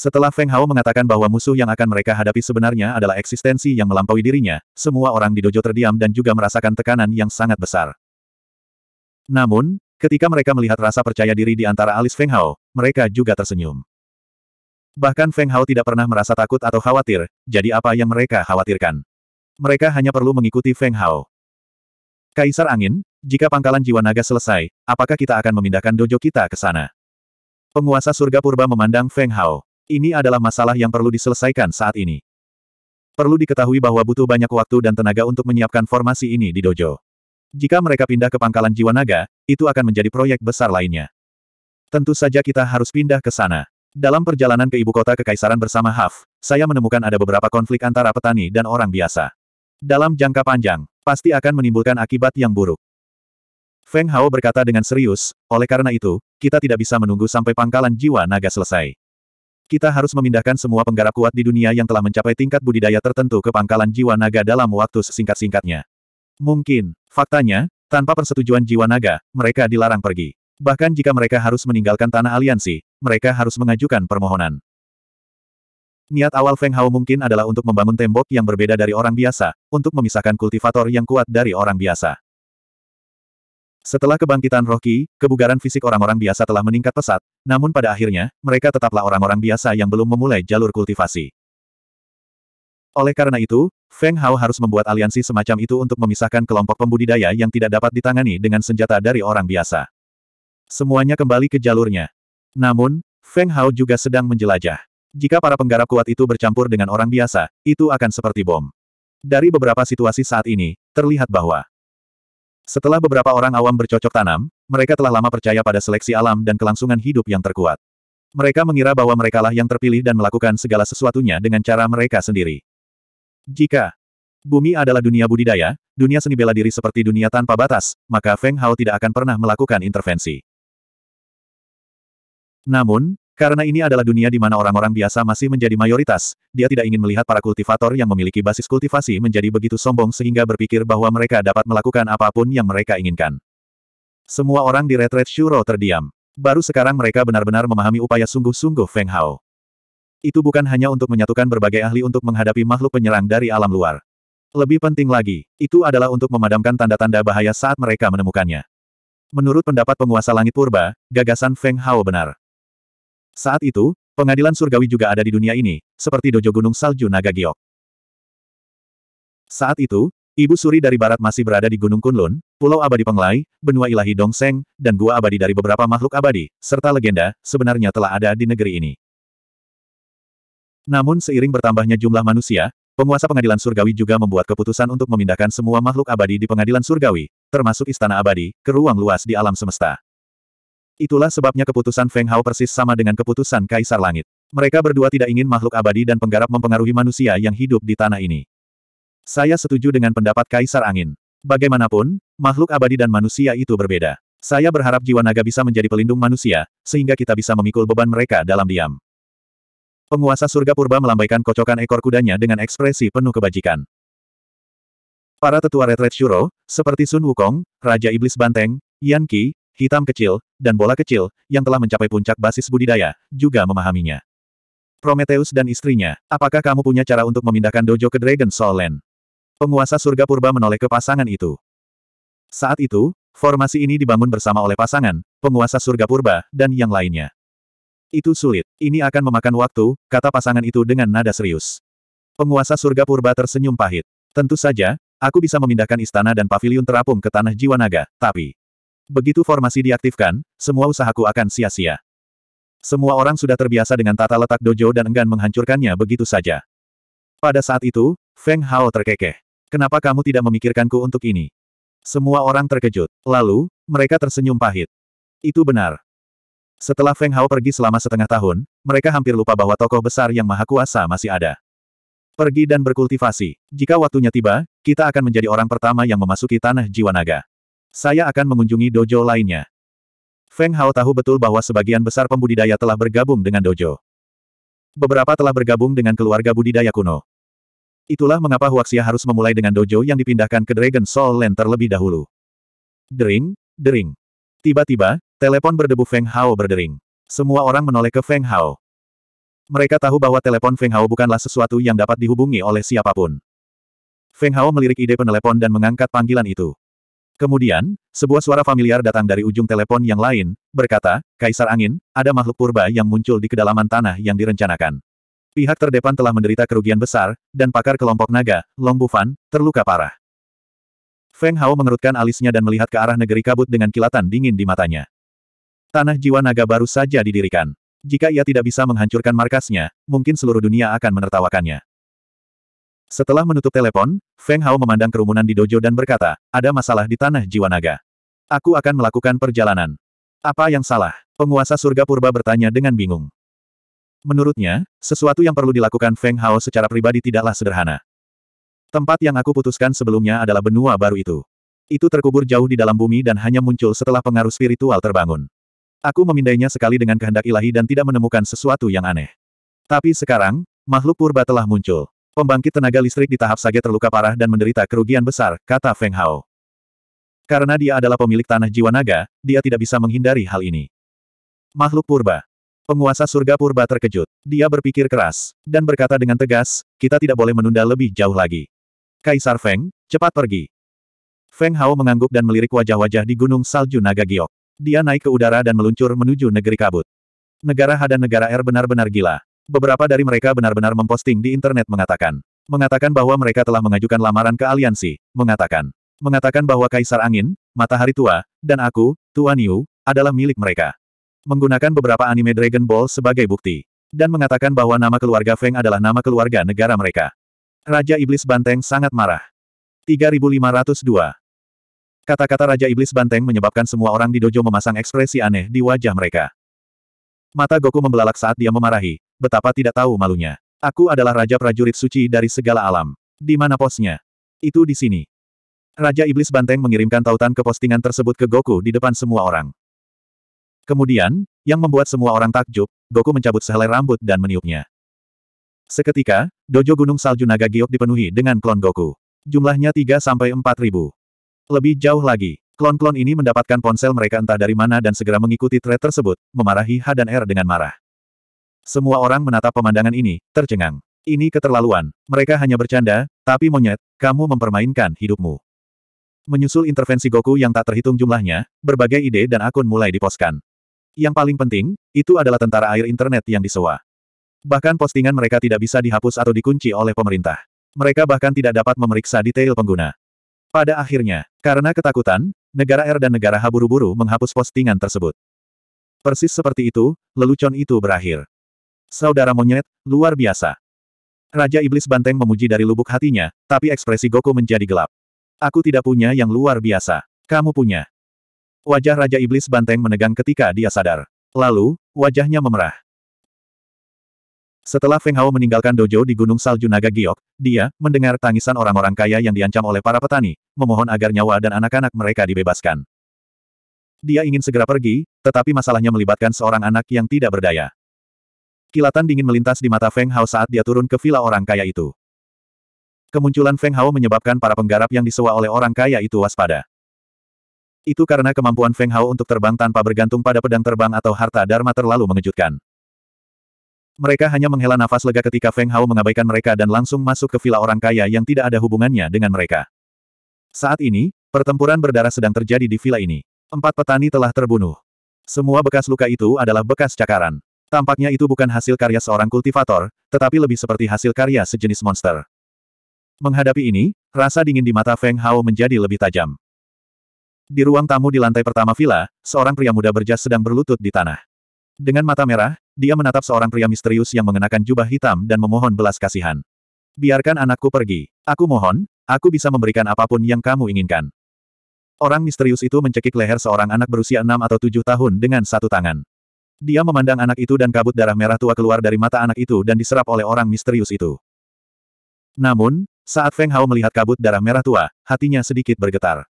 Setelah Feng Hao mengatakan bahwa musuh yang akan mereka hadapi sebenarnya adalah eksistensi yang melampaui dirinya, semua orang di dojo terdiam dan juga merasakan tekanan yang sangat besar. Namun, ketika mereka melihat rasa percaya diri di antara alis Feng Hao, mereka juga tersenyum. Bahkan Feng Hao tidak pernah merasa takut atau khawatir, jadi apa yang mereka khawatirkan? Mereka hanya perlu mengikuti Feng Hao. Kaisar Angin, jika pangkalan jiwa naga selesai, apakah kita akan memindahkan dojo kita ke sana? Penguasa surga purba memandang Feng Hao. Ini adalah masalah yang perlu diselesaikan saat ini. Perlu diketahui bahwa butuh banyak waktu dan tenaga untuk menyiapkan formasi ini di dojo. Jika mereka pindah ke pangkalan jiwa naga, itu akan menjadi proyek besar lainnya. Tentu saja kita harus pindah ke sana. Dalam perjalanan ke ibu kota kekaisaran bersama Haf, saya menemukan ada beberapa konflik antara petani dan orang biasa. Dalam jangka panjang, pasti akan menimbulkan akibat yang buruk. Feng Hao berkata dengan serius, oleh karena itu, kita tidak bisa menunggu sampai pangkalan jiwa naga selesai. Kita harus memindahkan semua penggarap kuat di dunia yang telah mencapai tingkat budidaya tertentu ke pangkalan jiwa naga dalam waktu sesingkat-singkatnya. Mungkin, faktanya, tanpa persetujuan jiwa naga, mereka dilarang pergi. Bahkan jika mereka harus meninggalkan tanah aliansi, mereka harus mengajukan permohonan. Niat awal Feng Hao mungkin adalah untuk membangun tembok yang berbeda dari orang biasa, untuk memisahkan kultivator yang kuat dari orang biasa. Setelah kebangkitan Rocky, kebugaran fisik orang-orang biasa telah meningkat pesat, namun pada akhirnya, mereka tetaplah orang-orang biasa yang belum memulai jalur kultivasi. Oleh karena itu, Feng Hao harus membuat aliansi semacam itu untuk memisahkan kelompok pembudidaya yang tidak dapat ditangani dengan senjata dari orang biasa. Semuanya kembali ke jalurnya. Namun, Feng Hao juga sedang menjelajah. Jika para penggarap kuat itu bercampur dengan orang biasa, itu akan seperti bom. Dari beberapa situasi saat ini, terlihat bahwa setelah beberapa orang awam bercocok tanam, mereka telah lama percaya pada seleksi alam dan kelangsungan hidup yang terkuat. Mereka mengira bahwa merekalah yang terpilih dan melakukan segala sesuatunya dengan cara mereka sendiri. Jika bumi adalah dunia budidaya, dunia seni bela diri seperti dunia tanpa batas, maka Feng Hao tidak akan pernah melakukan intervensi. Namun, karena ini adalah dunia di mana orang-orang biasa masih menjadi mayoritas, dia tidak ingin melihat para kultivator yang memiliki basis kultivasi menjadi begitu sombong sehingga berpikir bahwa mereka dapat melakukan apapun yang mereka inginkan. Semua orang di retret Shuro terdiam. Baru sekarang mereka benar-benar memahami upaya sungguh-sungguh Feng Hao. Itu bukan hanya untuk menyatukan berbagai ahli untuk menghadapi makhluk penyerang dari alam luar. Lebih penting lagi, itu adalah untuk memadamkan tanda-tanda bahaya saat mereka menemukannya. Menurut pendapat penguasa langit purba, gagasan Feng Hao benar. Saat itu, pengadilan surgawi juga ada di dunia ini, seperti dojo gunung salju Naga Giok. Saat itu, Ibu Suri dari barat masih berada di Gunung Kunlun, Pulau Abadi Penglai, Benua Ilahi Dongseng, dan Gua Abadi dari beberapa makhluk abadi, serta legenda, sebenarnya telah ada di negeri ini. Namun seiring bertambahnya jumlah manusia, penguasa pengadilan surgawi juga membuat keputusan untuk memindahkan semua makhluk abadi di pengadilan surgawi, termasuk istana abadi, ke ruang luas di alam semesta. Itulah sebabnya keputusan Feng Hao persis sama dengan keputusan Kaisar Langit. Mereka berdua tidak ingin makhluk abadi dan penggarap mempengaruhi manusia yang hidup di tanah ini. Saya setuju dengan pendapat Kaisar Angin. Bagaimanapun, makhluk abadi dan manusia itu berbeda. Saya berharap jiwa naga bisa menjadi pelindung manusia, sehingga kita bisa memikul beban mereka dalam diam. Penguasa surga purba melambaikan kocokan ekor kudanya dengan ekspresi penuh kebajikan. Para tetua retret Shuro, seperti Sun Wukong, Raja Iblis Banteng, Yan Ki hitam kecil, dan bola kecil, yang telah mencapai puncak basis budidaya, juga memahaminya. Prometheus dan istrinya, apakah kamu punya cara untuk memindahkan dojo ke Dragon Soul Land? Penguasa surga purba menoleh ke pasangan itu. Saat itu, formasi ini dibangun bersama oleh pasangan, penguasa surga purba, dan yang lainnya. Itu sulit, ini akan memakan waktu, kata pasangan itu dengan nada serius. Penguasa surga purba tersenyum pahit. Tentu saja, Aku bisa memindahkan istana dan pavilion terapung ke tanah jiwa naga, tapi... Begitu formasi diaktifkan, semua usahaku akan sia-sia. Semua orang sudah terbiasa dengan tata letak dojo dan enggan menghancurkannya begitu saja. Pada saat itu, Feng Hao terkekeh. Kenapa kamu tidak memikirkanku untuk ini? Semua orang terkejut. Lalu, mereka tersenyum pahit. Itu benar. Setelah Feng Hao pergi selama setengah tahun, mereka hampir lupa bahwa tokoh besar yang maha kuasa masih ada. Pergi dan berkultivasi. Jika waktunya tiba, kita akan menjadi orang pertama yang memasuki tanah jiwa naga. Saya akan mengunjungi dojo lainnya. Feng Hao tahu betul bahwa sebagian besar pembudidaya telah bergabung dengan dojo. Beberapa telah bergabung dengan keluarga budidaya kuno. Itulah mengapa Huaxia harus memulai dengan dojo yang dipindahkan ke Dragon Soul Land terlebih dahulu. Dering, dering. Tiba-tiba, telepon berdebu Feng Hao berdering. Semua orang menoleh ke Feng Hao. Mereka tahu bahwa telepon Feng Hao bukanlah sesuatu yang dapat dihubungi oleh siapapun. Feng Hao melirik ide penelepon dan mengangkat panggilan itu. Kemudian, sebuah suara familiar datang dari ujung telepon yang lain, berkata, Kaisar Angin, ada makhluk purba yang muncul di kedalaman tanah yang direncanakan. Pihak terdepan telah menderita kerugian besar, dan pakar kelompok naga, Long Bufan, terluka parah. Feng Hao mengerutkan alisnya dan melihat ke arah negeri kabut dengan kilatan dingin di matanya. Tanah jiwa naga baru saja didirikan. Jika ia tidak bisa menghancurkan markasnya, mungkin seluruh dunia akan menertawakannya. Setelah menutup telepon, Feng Hao memandang kerumunan di dojo dan berkata, ada masalah di tanah jiwa naga. Aku akan melakukan perjalanan. Apa yang salah? Penguasa surga purba bertanya dengan bingung. Menurutnya, sesuatu yang perlu dilakukan Feng Hao secara pribadi tidaklah sederhana. Tempat yang aku putuskan sebelumnya adalah benua baru itu. Itu terkubur jauh di dalam bumi dan hanya muncul setelah pengaruh spiritual terbangun. Aku memindainya sekali dengan kehendak ilahi dan tidak menemukan sesuatu yang aneh. Tapi sekarang, makhluk purba telah muncul. Pembangkit tenaga listrik di tahap sage terluka parah dan menderita kerugian besar, kata Feng Hao. Karena dia adalah pemilik tanah jiwa naga, dia tidak bisa menghindari hal ini. Makhluk purba. Penguasa surga purba terkejut. Dia berpikir keras, dan berkata dengan tegas, kita tidak boleh menunda lebih jauh lagi. Kaisar Feng, cepat pergi. Feng Hao mengangguk dan melirik wajah-wajah di gunung salju naga giok. Dia naik ke udara dan meluncur menuju negeri kabut. Negara hadan negara air benar-benar gila. Beberapa dari mereka benar-benar memposting di internet mengatakan. Mengatakan bahwa mereka telah mengajukan lamaran ke aliansi. Mengatakan. Mengatakan bahwa Kaisar Angin, Matahari Tua, dan aku, Tuan Yu, adalah milik mereka. Menggunakan beberapa anime Dragon Ball sebagai bukti. Dan mengatakan bahwa nama keluarga Feng adalah nama keluarga negara mereka. Raja Iblis Banteng sangat marah. 3502 Kata-kata Raja Iblis Banteng menyebabkan semua orang di dojo memasang ekspresi aneh di wajah mereka. Mata Goku membelalak saat dia memarahi, betapa tidak tahu malunya. Aku adalah Raja Prajurit Suci dari segala alam. Di mana posnya? Itu di sini. Raja Iblis Banteng mengirimkan tautan ke postingan tersebut ke Goku di depan semua orang. Kemudian, yang membuat semua orang takjub, Goku mencabut sehelai rambut dan meniupnya. Seketika, dojo Gunung Salju Naga Giok dipenuhi dengan klon Goku. Jumlahnya 3 sampai 4 ribu. Lebih jauh lagi, klon-klon ini mendapatkan ponsel mereka entah dari mana dan segera mengikuti thread tersebut, memarahi H dan R dengan marah. Semua orang menatap pemandangan ini, tercengang. Ini keterlaluan, mereka hanya bercanda, tapi monyet, kamu mempermainkan hidupmu. Menyusul intervensi Goku yang tak terhitung jumlahnya, berbagai ide dan akun mulai diposkan. Yang paling penting, itu adalah tentara air internet yang disewa. Bahkan postingan mereka tidak bisa dihapus atau dikunci oleh pemerintah. Mereka bahkan tidak dapat memeriksa detail pengguna. Pada akhirnya, karena ketakutan, negara R dan negara H buru-buru menghapus postingan tersebut. Persis seperti itu, lelucon itu berakhir. Saudara monyet, luar biasa. Raja Iblis Banteng memuji dari lubuk hatinya, tapi ekspresi Goku menjadi gelap. Aku tidak punya yang luar biasa. Kamu punya. Wajah Raja Iblis Banteng menegang ketika dia sadar. Lalu, wajahnya memerah. Setelah Feng Hao meninggalkan dojo di Gunung Salju Naga Giok, dia mendengar tangisan orang-orang kaya yang diancam oleh para petani, memohon agar nyawa dan anak-anak mereka dibebaskan. Dia ingin segera pergi, tetapi masalahnya melibatkan seorang anak yang tidak berdaya. Kilatan dingin melintas di mata Feng Hao saat dia turun ke villa orang kaya itu. Kemunculan Feng Hao menyebabkan para penggarap yang disewa oleh orang kaya itu waspada. Itu karena kemampuan Feng Hao untuk terbang tanpa bergantung pada pedang terbang atau harta dharma terlalu mengejutkan. Mereka hanya menghela nafas lega ketika Feng Hao mengabaikan mereka dan langsung masuk ke villa orang kaya yang tidak ada hubungannya dengan mereka. Saat ini, pertempuran berdarah sedang terjadi di villa ini. Empat petani telah terbunuh. Semua bekas luka itu adalah bekas cakaran. Tampaknya itu bukan hasil karya seorang kultivator, tetapi lebih seperti hasil karya sejenis monster. Menghadapi ini, rasa dingin di mata Feng Hao menjadi lebih tajam. Di ruang tamu di lantai pertama villa, seorang pria muda berjas sedang berlutut di tanah. Dengan mata merah, dia menatap seorang pria misterius yang mengenakan jubah hitam dan memohon belas kasihan. Biarkan anakku pergi. Aku mohon, aku bisa memberikan apapun yang kamu inginkan. Orang misterius itu mencekik leher seorang anak berusia enam atau tujuh tahun dengan satu tangan. Dia memandang anak itu dan kabut darah merah tua keluar dari mata anak itu dan diserap oleh orang misterius itu. Namun, saat Feng Hao melihat kabut darah merah tua, hatinya sedikit bergetar.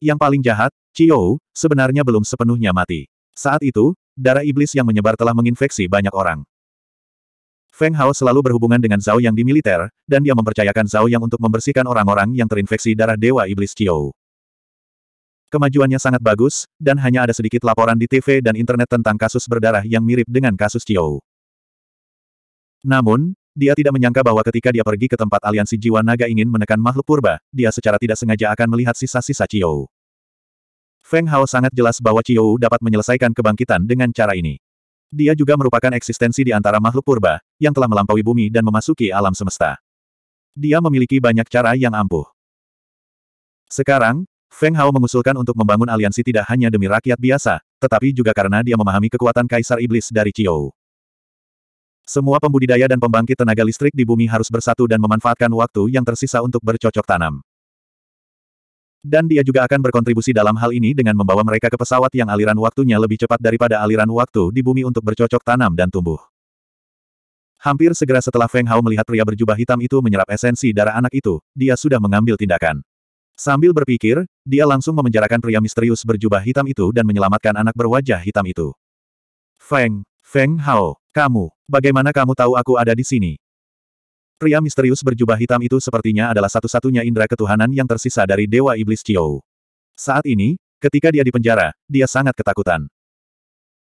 Yang paling jahat, Chiyo, sebenarnya belum sepenuhnya mati. Saat itu, darah iblis yang menyebar telah menginfeksi banyak orang. Feng Hao selalu berhubungan dengan Zhao yang di militer, dan dia mempercayakan Zhao yang untuk membersihkan orang-orang yang terinfeksi darah Dewa Iblis Chiou. Kemajuannya sangat bagus, dan hanya ada sedikit laporan di TV dan internet tentang kasus berdarah yang mirip dengan kasus Chiyou. Namun, dia tidak menyangka bahwa ketika dia pergi ke tempat aliansi jiwa naga ingin menekan makhluk purba, dia secara tidak sengaja akan melihat sisa-sisa Chiyou. Feng Hao sangat jelas bahwa Chiyou dapat menyelesaikan kebangkitan dengan cara ini. Dia juga merupakan eksistensi di antara makhluk purba, yang telah melampaui bumi dan memasuki alam semesta. Dia memiliki banyak cara yang ampuh. Sekarang, Feng Hao mengusulkan untuk membangun aliansi tidak hanya demi rakyat biasa, tetapi juga karena dia memahami kekuatan Kaisar Iblis dari Qiou. Semua pembudidaya dan pembangkit tenaga listrik di bumi harus bersatu dan memanfaatkan waktu yang tersisa untuk bercocok tanam. Dan dia juga akan berkontribusi dalam hal ini dengan membawa mereka ke pesawat yang aliran waktunya lebih cepat daripada aliran waktu di bumi untuk bercocok tanam dan tumbuh. Hampir segera setelah Feng Hao melihat pria berjubah hitam itu menyerap esensi darah anak itu, dia sudah mengambil tindakan. Sambil berpikir, dia langsung memenjarakan pria misterius berjubah hitam itu dan menyelamatkan anak berwajah hitam itu. Feng, Feng Hao, kamu, bagaimana kamu tahu aku ada di sini? Pria misterius berjubah hitam itu sepertinya adalah satu-satunya indera ketuhanan yang tersisa dari Dewa Iblis Chiyou. Saat ini, ketika dia dipenjara, dia sangat ketakutan.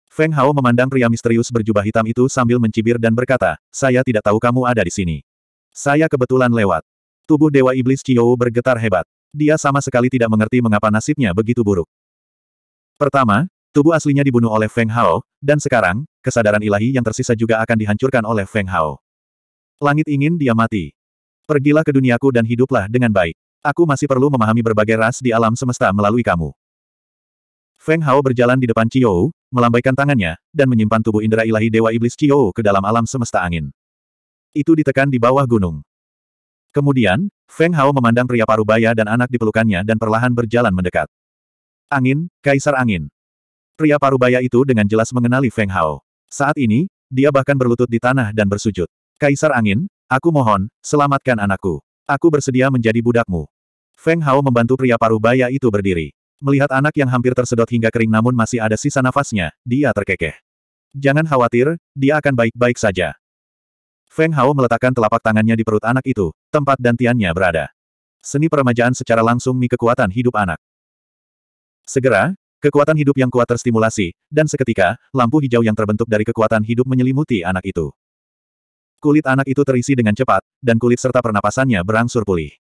Feng Hao memandang pria misterius berjubah hitam itu sambil mencibir dan berkata, saya tidak tahu kamu ada di sini. Saya kebetulan lewat. Tubuh Dewa Iblis Chiyou bergetar hebat. Dia sama sekali tidak mengerti mengapa nasibnya begitu buruk. Pertama, tubuh aslinya dibunuh oleh Feng Hao, dan sekarang, kesadaran ilahi yang tersisa juga akan dihancurkan oleh Feng Hao. Langit ingin dia mati. Pergilah ke duniaku dan hiduplah dengan baik. Aku masih perlu memahami berbagai ras di alam semesta melalui kamu. Feng Hao berjalan di depan Chiyou, melambaikan tangannya, dan menyimpan tubuh indera ilahi Dewa Iblis Chiyou ke dalam alam semesta angin. Itu ditekan di bawah gunung. Kemudian, Feng Hao memandang pria parubaya dan anak di pelukannya dan perlahan berjalan mendekat. Angin, Kaisar Angin. Pria parubaya itu dengan jelas mengenali Feng Hao. Saat ini, dia bahkan berlutut di tanah dan bersujud. Kaisar Angin, aku mohon, selamatkan anakku. Aku bersedia menjadi budakmu. Feng Hao membantu pria parubaya itu berdiri. Melihat anak yang hampir tersedot hingga kering namun masih ada sisa nafasnya, dia terkekeh. Jangan khawatir, dia akan baik-baik saja. Feng Hao meletakkan telapak tangannya di perut anak itu, tempat dantiannya berada. Seni peremajaan secara langsung mi kekuatan hidup anak. Segera, kekuatan hidup yang kuat terstimulasi, dan seketika, lampu hijau yang terbentuk dari kekuatan hidup menyelimuti anak itu. Kulit anak itu terisi dengan cepat, dan kulit serta pernapasannya berangsur pulih.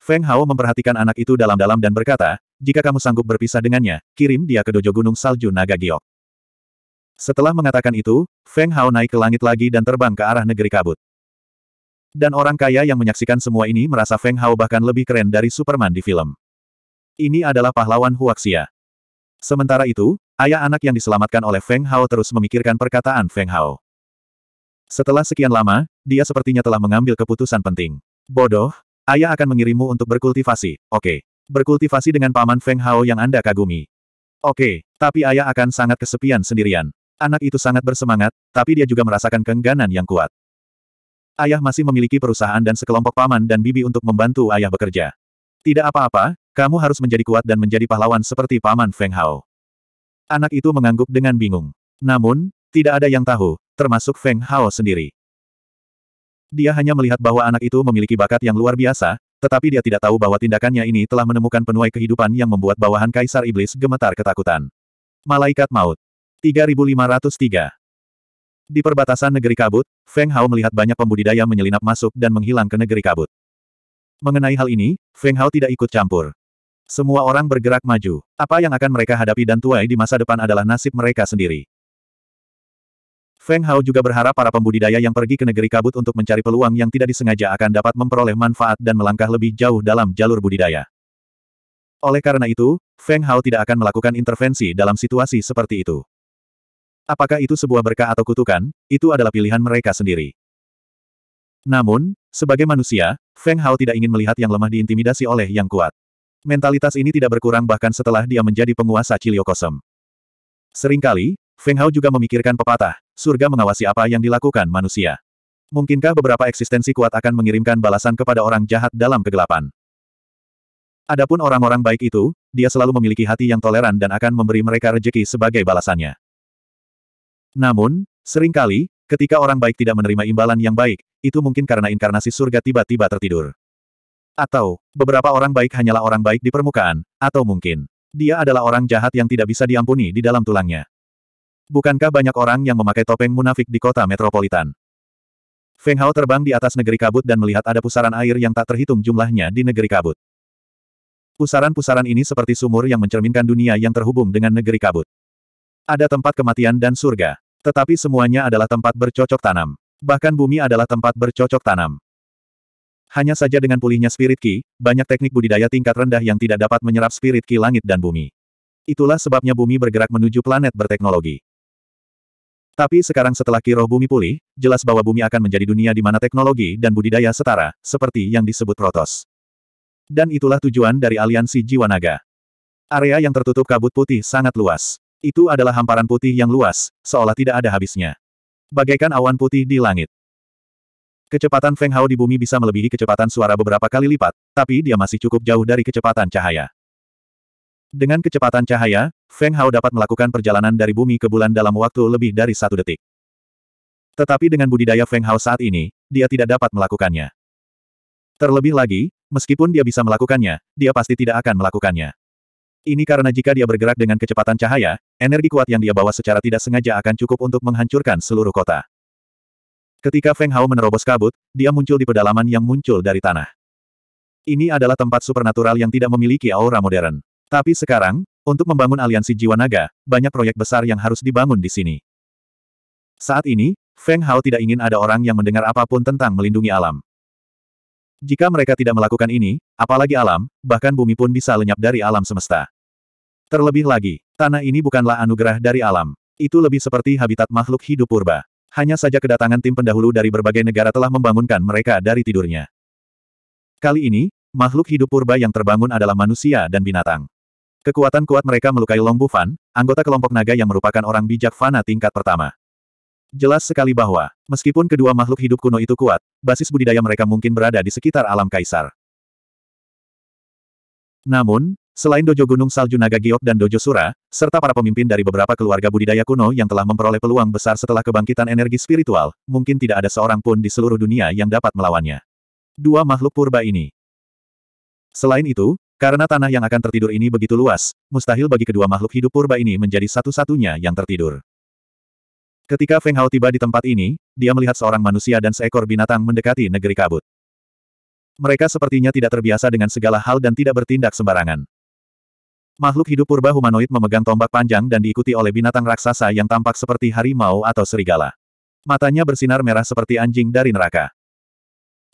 Feng Hao memperhatikan anak itu dalam-dalam dan berkata, jika kamu sanggup berpisah dengannya, kirim dia ke dojo gunung salju Naga Giok. Setelah mengatakan itu, Feng Hao naik ke langit lagi dan terbang ke arah negeri kabut. Dan orang kaya yang menyaksikan semua ini merasa Feng Hao bahkan lebih keren dari Superman di film. Ini adalah pahlawan Huaxia. Sementara itu, ayah anak yang diselamatkan oleh Feng Hao terus memikirkan perkataan Feng Hao. Setelah sekian lama, dia sepertinya telah mengambil keputusan penting. Bodoh, ayah akan mengirimmu untuk berkultivasi, oke. Okay. Berkultivasi dengan paman Feng Hao yang Anda kagumi. Oke, okay, tapi ayah akan sangat kesepian sendirian. Anak itu sangat bersemangat, tapi dia juga merasakan kengganan yang kuat. Ayah masih memiliki perusahaan dan sekelompok paman dan bibi untuk membantu ayah bekerja. Tidak apa-apa, kamu harus menjadi kuat dan menjadi pahlawan seperti paman Feng Hao. Anak itu mengangguk dengan bingung. Namun, tidak ada yang tahu, termasuk Feng Hao sendiri. Dia hanya melihat bahwa anak itu memiliki bakat yang luar biasa, tetapi dia tidak tahu bahwa tindakannya ini telah menemukan penuai kehidupan yang membuat bawahan Kaisar Iblis gemetar ketakutan. Malaikat Maut. 3503 di perbatasan negeri kabut, Feng Hao melihat banyak pembudidaya menyelinap masuk dan menghilang ke negeri kabut. Mengenai hal ini, Feng Hao tidak ikut campur. Semua orang bergerak maju. Apa yang akan mereka hadapi dan tuai di masa depan adalah nasib mereka sendiri. Feng Hao juga berharap para pembudidaya yang pergi ke negeri kabut untuk mencari peluang yang tidak disengaja akan dapat memperoleh manfaat dan melangkah lebih jauh dalam jalur budidaya. Oleh karena itu, Feng Hao tidak akan melakukan intervensi dalam situasi seperti itu. Apakah itu sebuah berkah atau kutukan, itu adalah pilihan mereka sendiri. Namun, sebagai manusia, Feng Hao tidak ingin melihat yang lemah diintimidasi oleh yang kuat. Mentalitas ini tidak berkurang bahkan setelah dia menjadi penguasa Ciliokosem. Seringkali, Feng Hao juga memikirkan pepatah, surga mengawasi apa yang dilakukan manusia. Mungkinkah beberapa eksistensi kuat akan mengirimkan balasan kepada orang jahat dalam kegelapan? Adapun orang-orang baik itu, dia selalu memiliki hati yang toleran dan akan memberi mereka rejeki sebagai balasannya. Namun, seringkali, ketika orang baik tidak menerima imbalan yang baik, itu mungkin karena inkarnasi surga tiba-tiba tertidur. Atau, beberapa orang baik hanyalah orang baik di permukaan, atau mungkin, dia adalah orang jahat yang tidak bisa diampuni di dalam tulangnya. Bukankah banyak orang yang memakai topeng munafik di kota metropolitan? Feng Hao terbang di atas negeri kabut dan melihat ada pusaran air yang tak terhitung jumlahnya di negeri kabut. Pusaran-pusaran ini seperti sumur yang mencerminkan dunia yang terhubung dengan negeri kabut. Ada tempat kematian dan surga. Tetapi semuanya adalah tempat bercocok tanam. Bahkan bumi adalah tempat bercocok tanam. Hanya saja dengan pulihnya spirit ki, banyak teknik budidaya tingkat rendah yang tidak dapat menyerap spirit ki langit dan bumi. Itulah sebabnya bumi bergerak menuju planet berteknologi. Tapi sekarang setelah ki bumi pulih, jelas bahwa bumi akan menjadi dunia di mana teknologi dan budidaya setara, seperti yang disebut Protos. Dan itulah tujuan dari aliansi Jiwa Naga. Area yang tertutup kabut putih sangat luas. Itu adalah hamparan putih yang luas, seolah tidak ada habisnya. Bagaikan awan putih di langit. Kecepatan Feng Hao di bumi bisa melebihi kecepatan suara beberapa kali lipat, tapi dia masih cukup jauh dari kecepatan cahaya. Dengan kecepatan cahaya, Feng Hao dapat melakukan perjalanan dari bumi ke bulan dalam waktu lebih dari satu detik. Tetapi dengan budidaya Feng Hao saat ini, dia tidak dapat melakukannya. Terlebih lagi, meskipun dia bisa melakukannya, dia pasti tidak akan melakukannya. Ini karena jika dia bergerak dengan kecepatan cahaya, energi kuat yang dia bawa secara tidak sengaja akan cukup untuk menghancurkan seluruh kota. Ketika Feng Hao menerobos kabut, dia muncul di pedalaman yang muncul dari tanah. Ini adalah tempat supernatural yang tidak memiliki aura modern. Tapi sekarang, untuk membangun aliansi jiwa naga, banyak proyek besar yang harus dibangun di sini. Saat ini, Feng Hao tidak ingin ada orang yang mendengar apapun tentang melindungi alam. Jika mereka tidak melakukan ini, apalagi alam, bahkan bumi pun bisa lenyap dari alam semesta. Terlebih lagi, tanah ini bukanlah anugerah dari alam. Itu lebih seperti habitat makhluk hidup purba. Hanya saja kedatangan tim pendahulu dari berbagai negara telah membangunkan mereka dari tidurnya. Kali ini, makhluk hidup purba yang terbangun adalah manusia dan binatang. Kekuatan kuat mereka melukai Long Bufan, anggota kelompok naga yang merupakan orang bijak fana tingkat pertama. Jelas sekali bahwa, meskipun kedua makhluk hidup kuno itu kuat, basis budidaya mereka mungkin berada di sekitar alam kaisar. Namun, Selain Dojo Gunung Salju Naga Giok dan Dojo Sura, serta para pemimpin dari beberapa keluarga budidaya kuno yang telah memperoleh peluang besar setelah kebangkitan energi spiritual, mungkin tidak ada seorang pun di seluruh dunia yang dapat melawannya. Dua makhluk purba ini. Selain itu, karena tanah yang akan tertidur ini begitu luas, mustahil bagi kedua makhluk hidup purba ini menjadi satu-satunya yang tertidur. Ketika Feng Hao tiba di tempat ini, dia melihat seorang manusia dan seekor binatang mendekati negeri kabut. Mereka sepertinya tidak terbiasa dengan segala hal dan tidak bertindak sembarangan. Makhluk hidup purba humanoid memegang tombak panjang dan diikuti oleh binatang raksasa yang tampak seperti harimau atau serigala. Matanya bersinar merah seperti anjing dari neraka.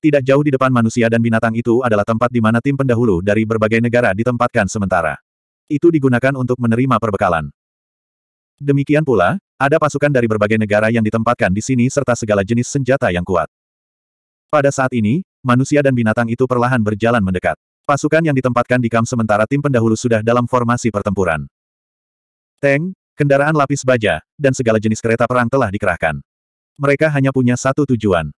Tidak jauh di depan manusia dan binatang itu adalah tempat di mana tim pendahulu dari berbagai negara ditempatkan sementara. Itu digunakan untuk menerima perbekalan. Demikian pula, ada pasukan dari berbagai negara yang ditempatkan di sini serta segala jenis senjata yang kuat. Pada saat ini, manusia dan binatang itu perlahan berjalan mendekat. Pasukan yang ditempatkan di kamp sementara tim pendahulu sudah dalam formasi pertempuran. Tank, kendaraan lapis baja, dan segala jenis kereta perang telah dikerahkan. Mereka hanya punya satu tujuan.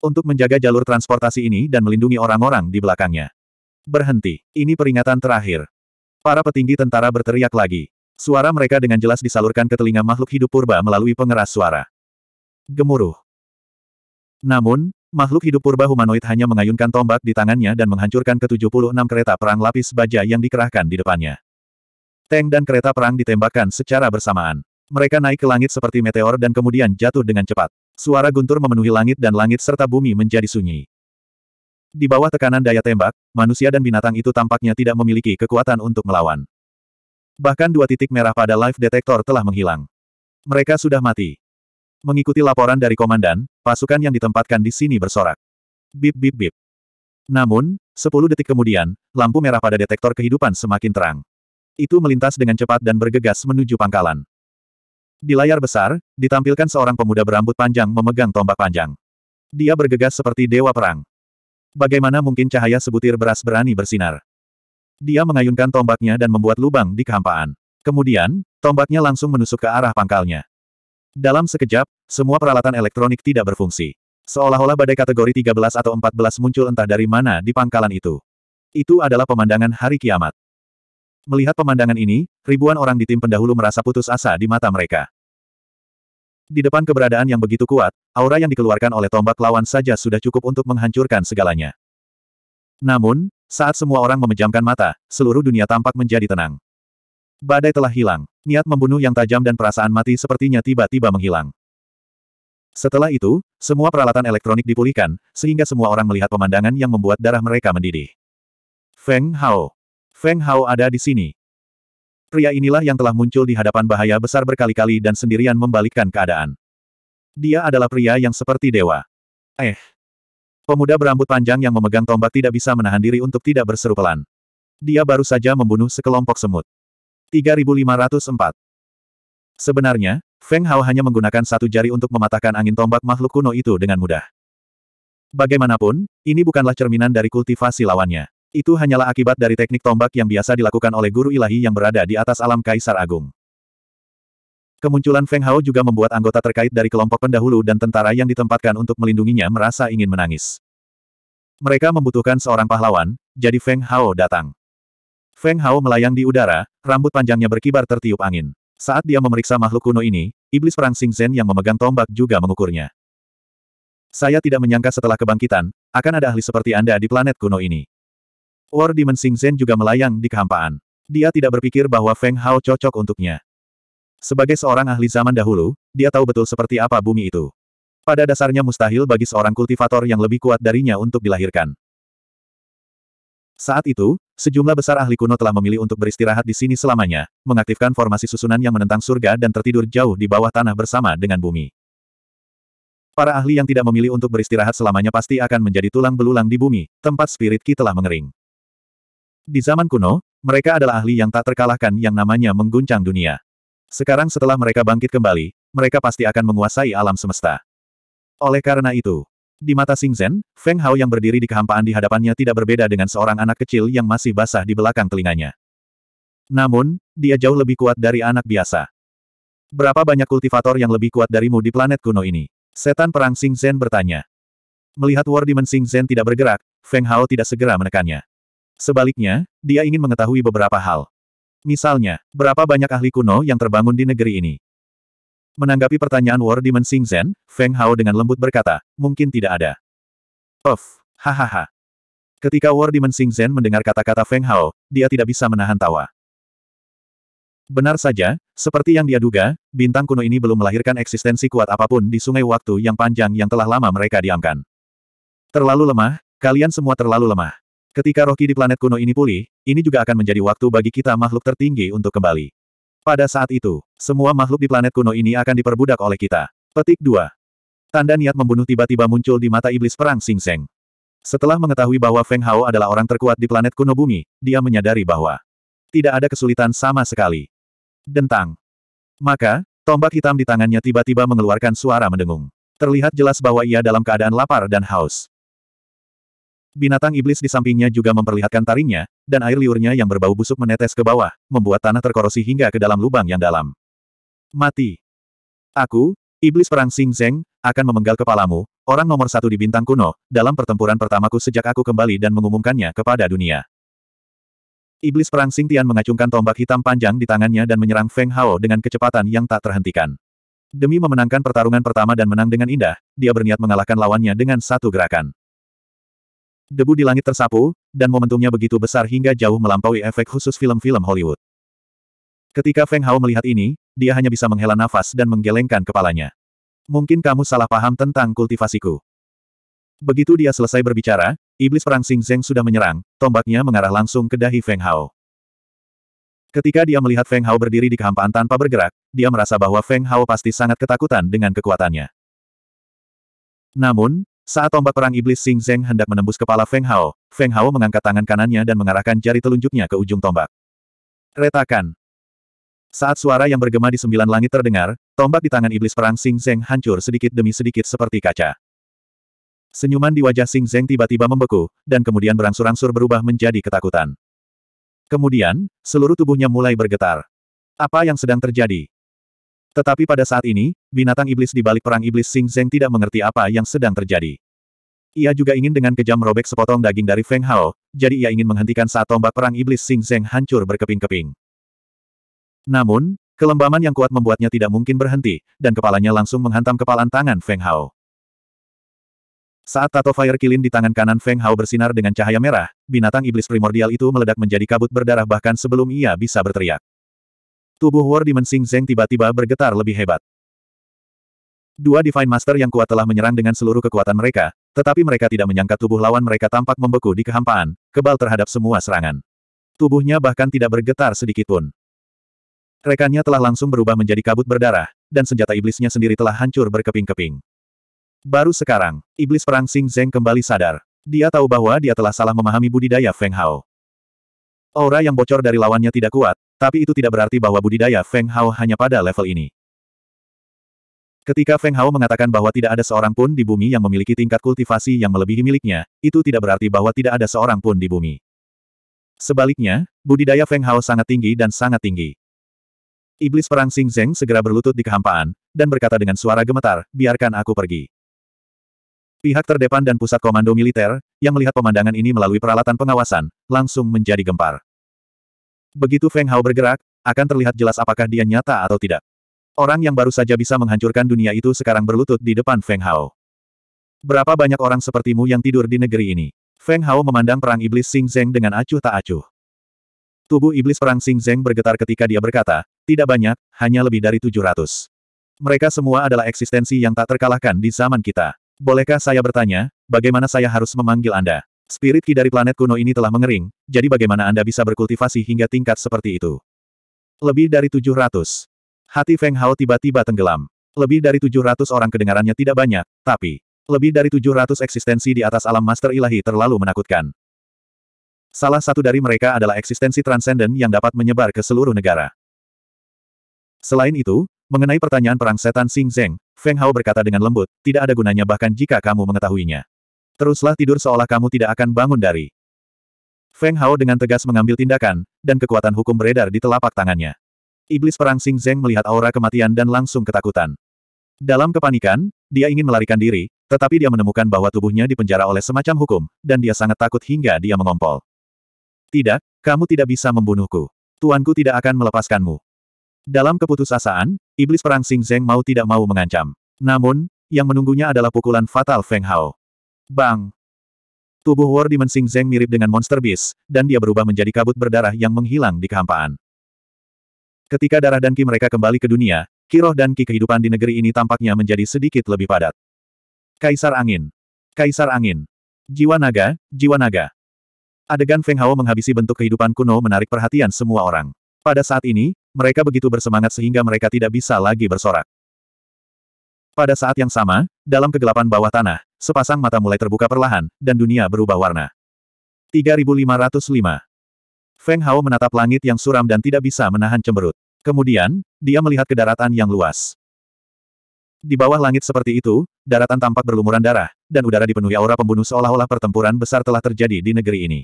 Untuk menjaga jalur transportasi ini dan melindungi orang-orang di belakangnya. Berhenti, ini peringatan terakhir. Para petinggi tentara berteriak lagi. Suara mereka dengan jelas disalurkan ke telinga makhluk hidup purba melalui pengeras suara. Gemuruh. Namun, Makhluk hidup purba humanoid hanya mengayunkan tombak di tangannya dan menghancurkan ke-76 kereta perang lapis baja yang dikerahkan di depannya. Tank dan kereta perang ditembakkan secara bersamaan. Mereka naik ke langit seperti meteor dan kemudian jatuh dengan cepat. Suara guntur memenuhi langit dan langit serta bumi menjadi sunyi. Di bawah tekanan daya tembak, manusia dan binatang itu tampaknya tidak memiliki kekuatan untuk melawan. Bahkan dua titik merah pada live detector telah menghilang. Mereka sudah mati. Mengikuti laporan dari komandan, pasukan yang ditempatkan di sini bersorak. Bip bip bip. Namun, 10 detik kemudian, lampu merah pada detektor kehidupan semakin terang. Itu melintas dengan cepat dan bergegas menuju pangkalan. Di layar besar, ditampilkan seorang pemuda berambut panjang memegang tombak panjang. Dia bergegas seperti dewa perang. Bagaimana mungkin cahaya sebutir beras berani bersinar? Dia mengayunkan tombaknya dan membuat lubang di kehampaan. Kemudian, tombaknya langsung menusuk ke arah pangkalnya. Dalam sekejap, semua peralatan elektronik tidak berfungsi. Seolah-olah badai kategori 13 atau 14 muncul entah dari mana di pangkalan itu. Itu adalah pemandangan hari kiamat. Melihat pemandangan ini, ribuan orang di tim pendahulu merasa putus asa di mata mereka. Di depan keberadaan yang begitu kuat, aura yang dikeluarkan oleh tombak lawan saja sudah cukup untuk menghancurkan segalanya. Namun, saat semua orang memejamkan mata, seluruh dunia tampak menjadi tenang. Badai telah hilang. Niat membunuh yang tajam dan perasaan mati sepertinya tiba-tiba menghilang. Setelah itu, semua peralatan elektronik dipulihkan, sehingga semua orang melihat pemandangan yang membuat darah mereka mendidih. Feng Hao. Feng Hao ada di sini. Pria inilah yang telah muncul di hadapan bahaya besar berkali-kali dan sendirian membalikkan keadaan. Dia adalah pria yang seperti dewa. Eh. Pemuda berambut panjang yang memegang tombak tidak bisa menahan diri untuk tidak berseru pelan. Dia baru saja membunuh sekelompok semut. 3504. Sebenarnya, Feng Hao hanya menggunakan satu jari untuk mematahkan angin tombak makhluk kuno itu dengan mudah. Bagaimanapun, ini bukanlah cerminan dari kultivasi lawannya. Itu hanyalah akibat dari teknik tombak yang biasa dilakukan oleh guru ilahi yang berada di atas alam Kaisar Agung. Kemunculan Feng Hao juga membuat anggota terkait dari kelompok pendahulu dan tentara yang ditempatkan untuk melindunginya merasa ingin menangis. Mereka membutuhkan seorang pahlawan, jadi Feng Hao datang. Feng Hao melayang di udara, rambut panjangnya berkibar tertiup angin. Saat dia memeriksa makhluk kuno ini, iblis perang Xing Zhen yang memegang tombak juga mengukurnya. Saya tidak menyangka setelah kebangkitan, akan ada ahli seperti Anda di planet kuno ini. War Demon Xing Zhen juga melayang di kehampaan. Dia tidak berpikir bahwa Feng Hao cocok untuknya. Sebagai seorang ahli zaman dahulu, dia tahu betul seperti apa bumi itu. Pada dasarnya mustahil bagi seorang kultivator yang lebih kuat darinya untuk dilahirkan. Saat itu, Sejumlah besar ahli kuno telah memilih untuk beristirahat di sini selamanya, mengaktifkan formasi susunan yang menentang surga dan tertidur jauh di bawah tanah bersama dengan bumi. Para ahli yang tidak memilih untuk beristirahat selamanya pasti akan menjadi tulang belulang di bumi, tempat spirit ki telah mengering. Di zaman kuno, mereka adalah ahli yang tak terkalahkan yang namanya mengguncang dunia. Sekarang setelah mereka bangkit kembali, mereka pasti akan menguasai alam semesta. Oleh karena itu, di mata Xing Zhen, Feng Hao yang berdiri di kehampaan di hadapannya tidak berbeda dengan seorang anak kecil yang masih basah di belakang telinganya. Namun, dia jauh lebih kuat dari anak biasa. Berapa banyak kultivator yang lebih kuat darimu di planet kuno ini? Setan perang Xing Zhen bertanya. Melihat War Demon Xing Zhen tidak bergerak, Feng Hao tidak segera menekannya. Sebaliknya, dia ingin mengetahui beberapa hal. Misalnya, berapa banyak ahli kuno yang terbangun di negeri ini? Menanggapi pertanyaan War Demon Xing Zhen, Feng Hao dengan lembut berkata, mungkin tidak ada. Of, hahaha. Ketika War Demon Xing Zhen mendengar kata-kata Feng Hao, dia tidak bisa menahan tawa. Benar saja, seperti yang dia duga, bintang kuno ini belum melahirkan eksistensi kuat apapun di sungai waktu yang panjang yang telah lama mereka diamkan. Terlalu lemah, kalian semua terlalu lemah. Ketika Rocky di planet kuno ini pulih, ini juga akan menjadi waktu bagi kita makhluk tertinggi untuk kembali. Pada saat itu, semua makhluk di planet kuno ini akan diperbudak oleh kita. Petik 2. Tanda niat membunuh tiba-tiba muncul di mata iblis perang Sing Seng. Setelah mengetahui bahwa Feng Hao adalah orang terkuat di planet kuno bumi, dia menyadari bahwa tidak ada kesulitan sama sekali. Dentang. Maka, tombak hitam di tangannya tiba-tiba mengeluarkan suara mendengung. Terlihat jelas bahwa ia dalam keadaan lapar dan haus. Binatang iblis di sampingnya juga memperlihatkan taringnya, dan air liurnya yang berbau busuk menetes ke bawah, membuat tanah terkorosi hingga ke dalam lubang yang dalam. Mati. Aku, iblis perang Sing Zeng, akan memenggal kepalamu, orang nomor satu di bintang kuno, dalam pertempuran pertamaku sejak aku kembali dan mengumumkannya kepada dunia. Iblis perang Sing Tian mengacungkan tombak hitam panjang di tangannya dan menyerang Feng Hao dengan kecepatan yang tak terhentikan. Demi memenangkan pertarungan pertama dan menang dengan indah, dia berniat mengalahkan lawannya dengan satu gerakan debu di langit tersapu, dan momentumnya begitu besar hingga jauh melampaui efek khusus film-film Hollywood. Ketika Feng Hao melihat ini, dia hanya bisa menghela nafas dan menggelengkan kepalanya. Mungkin kamu salah paham tentang kultivasiku. Begitu dia selesai berbicara, iblis perang Xing Zeng sudah menyerang, tombaknya mengarah langsung ke dahi Feng Hao. Ketika dia melihat Feng Hao berdiri di kehampaan tanpa bergerak, dia merasa bahwa Feng Hao pasti sangat ketakutan dengan kekuatannya. Namun, saat tombak perang iblis Xing Zeng hendak menembus kepala Feng Hao, Feng Hao mengangkat tangan kanannya dan mengarahkan jari telunjuknya ke ujung tombak. Retakan. Saat suara yang bergema di sembilan langit terdengar, tombak di tangan iblis perang Xing Zeng hancur sedikit demi sedikit seperti kaca. Senyuman di wajah Xing Zeng tiba-tiba membeku, dan kemudian berangsur-angsur berubah menjadi ketakutan. Kemudian, seluruh tubuhnya mulai bergetar. Apa yang sedang terjadi? Tetapi pada saat ini, binatang iblis di balik perang iblis Sing Zeng tidak mengerti apa yang sedang terjadi. Ia juga ingin dengan kejam merobek sepotong daging dari Feng Hao, jadi ia ingin menghentikan saat tombak perang iblis Sing Zeng hancur berkeping-keping. Namun, kelembaman yang kuat membuatnya tidak mungkin berhenti, dan kepalanya langsung menghantam kepalan tangan Feng Hao. Saat tato fire kilin di tangan kanan Feng Hao bersinar dengan cahaya merah, binatang iblis primordial itu meledak menjadi kabut berdarah bahkan sebelum ia bisa berteriak. Tubuh War Sing Zeng tiba-tiba bergetar lebih hebat. Dua Divine Master yang kuat telah menyerang dengan seluruh kekuatan mereka, tetapi mereka tidak menyangka tubuh lawan mereka tampak membeku di kehampaan, kebal terhadap semua serangan. Tubuhnya bahkan tidak bergetar sedikit pun. Rekannya telah langsung berubah menjadi kabut berdarah, dan senjata iblisnya sendiri telah hancur berkeping-keping. Baru sekarang, iblis perang Sing Zeng kembali sadar. Dia tahu bahwa dia telah salah memahami budidaya Feng Hao. Aura yang bocor dari lawannya tidak kuat, tapi itu tidak berarti bahwa budidaya Feng Hao hanya pada level ini. Ketika Feng Hao mengatakan bahwa tidak ada seorang pun di bumi yang memiliki tingkat kultivasi yang melebihi miliknya, itu tidak berarti bahwa tidak ada seorang pun di bumi. Sebaliknya, budidaya Feng Hao sangat tinggi dan sangat tinggi. Iblis perang Xing Zeng segera berlutut di kehampaan, dan berkata dengan suara gemetar, biarkan aku pergi. Pihak terdepan dan pusat komando militer, yang melihat pemandangan ini melalui peralatan pengawasan, langsung menjadi gempar. Begitu Feng Hao bergerak, akan terlihat jelas apakah dia nyata atau tidak. Orang yang baru saja bisa menghancurkan dunia itu sekarang berlutut di depan Feng Hao. Berapa banyak orang sepertimu yang tidur di negeri ini? Feng Hao memandang perang iblis Sing Zeng dengan acuh tak acuh. Tubuh iblis perang Sing Zeng bergetar ketika dia berkata, tidak banyak, hanya lebih dari 700. Mereka semua adalah eksistensi yang tak terkalahkan di zaman kita. Bolehkah saya bertanya, bagaimana saya harus memanggil Anda? Spirit Ki dari planet kuno ini telah mengering, jadi bagaimana Anda bisa berkultivasi hingga tingkat seperti itu? Lebih dari 700. Hati Feng Hao tiba-tiba tenggelam. Lebih dari 700 orang kedengarannya tidak banyak, tapi lebih dari 700 eksistensi di atas alam master ilahi terlalu menakutkan. Salah satu dari mereka adalah eksistensi transenden yang dapat menyebar ke seluruh negara. Selain itu, mengenai pertanyaan perang setan Xing Zeng, Feng Hao berkata dengan lembut, tidak ada gunanya bahkan jika kamu mengetahuinya. Teruslah tidur seolah kamu tidak akan bangun dari. Feng Hao dengan tegas mengambil tindakan, dan kekuatan hukum beredar di telapak tangannya. Iblis perang Xing Zeng melihat aura kematian dan langsung ketakutan. Dalam kepanikan, dia ingin melarikan diri, tetapi dia menemukan bahwa tubuhnya dipenjara oleh semacam hukum, dan dia sangat takut hingga dia mengompol. Tidak, kamu tidak bisa membunuhku. Tuanku tidak akan melepaskanmu. Dalam keputusasaan, iblis perang Xing Zeng mau tidak mau mengancam. Namun, yang menunggunya adalah pukulan fatal Feng Hao. Bang! Tubuh War Dimension Zeng mirip dengan Monster Beast, dan dia berubah menjadi kabut berdarah yang menghilang di kehampaan. Ketika darah dan ki mereka kembali ke dunia, kiroh dan ki kehidupan di negeri ini tampaknya menjadi sedikit lebih padat. Kaisar Angin. Kaisar Angin. Jiwa naga, jiwa naga. Adegan Feng Hao menghabisi bentuk kehidupan kuno menarik perhatian semua orang. Pada saat ini, mereka begitu bersemangat sehingga mereka tidak bisa lagi bersorak. Pada saat yang sama, dalam kegelapan bawah tanah, sepasang mata mulai terbuka perlahan, dan dunia berubah warna. 3505 Feng Hao menatap langit yang suram dan tidak bisa menahan cemberut. Kemudian, dia melihat ke daratan yang luas. Di bawah langit seperti itu, daratan tampak berlumuran darah, dan udara dipenuhi aura pembunuh seolah-olah pertempuran besar telah terjadi di negeri ini.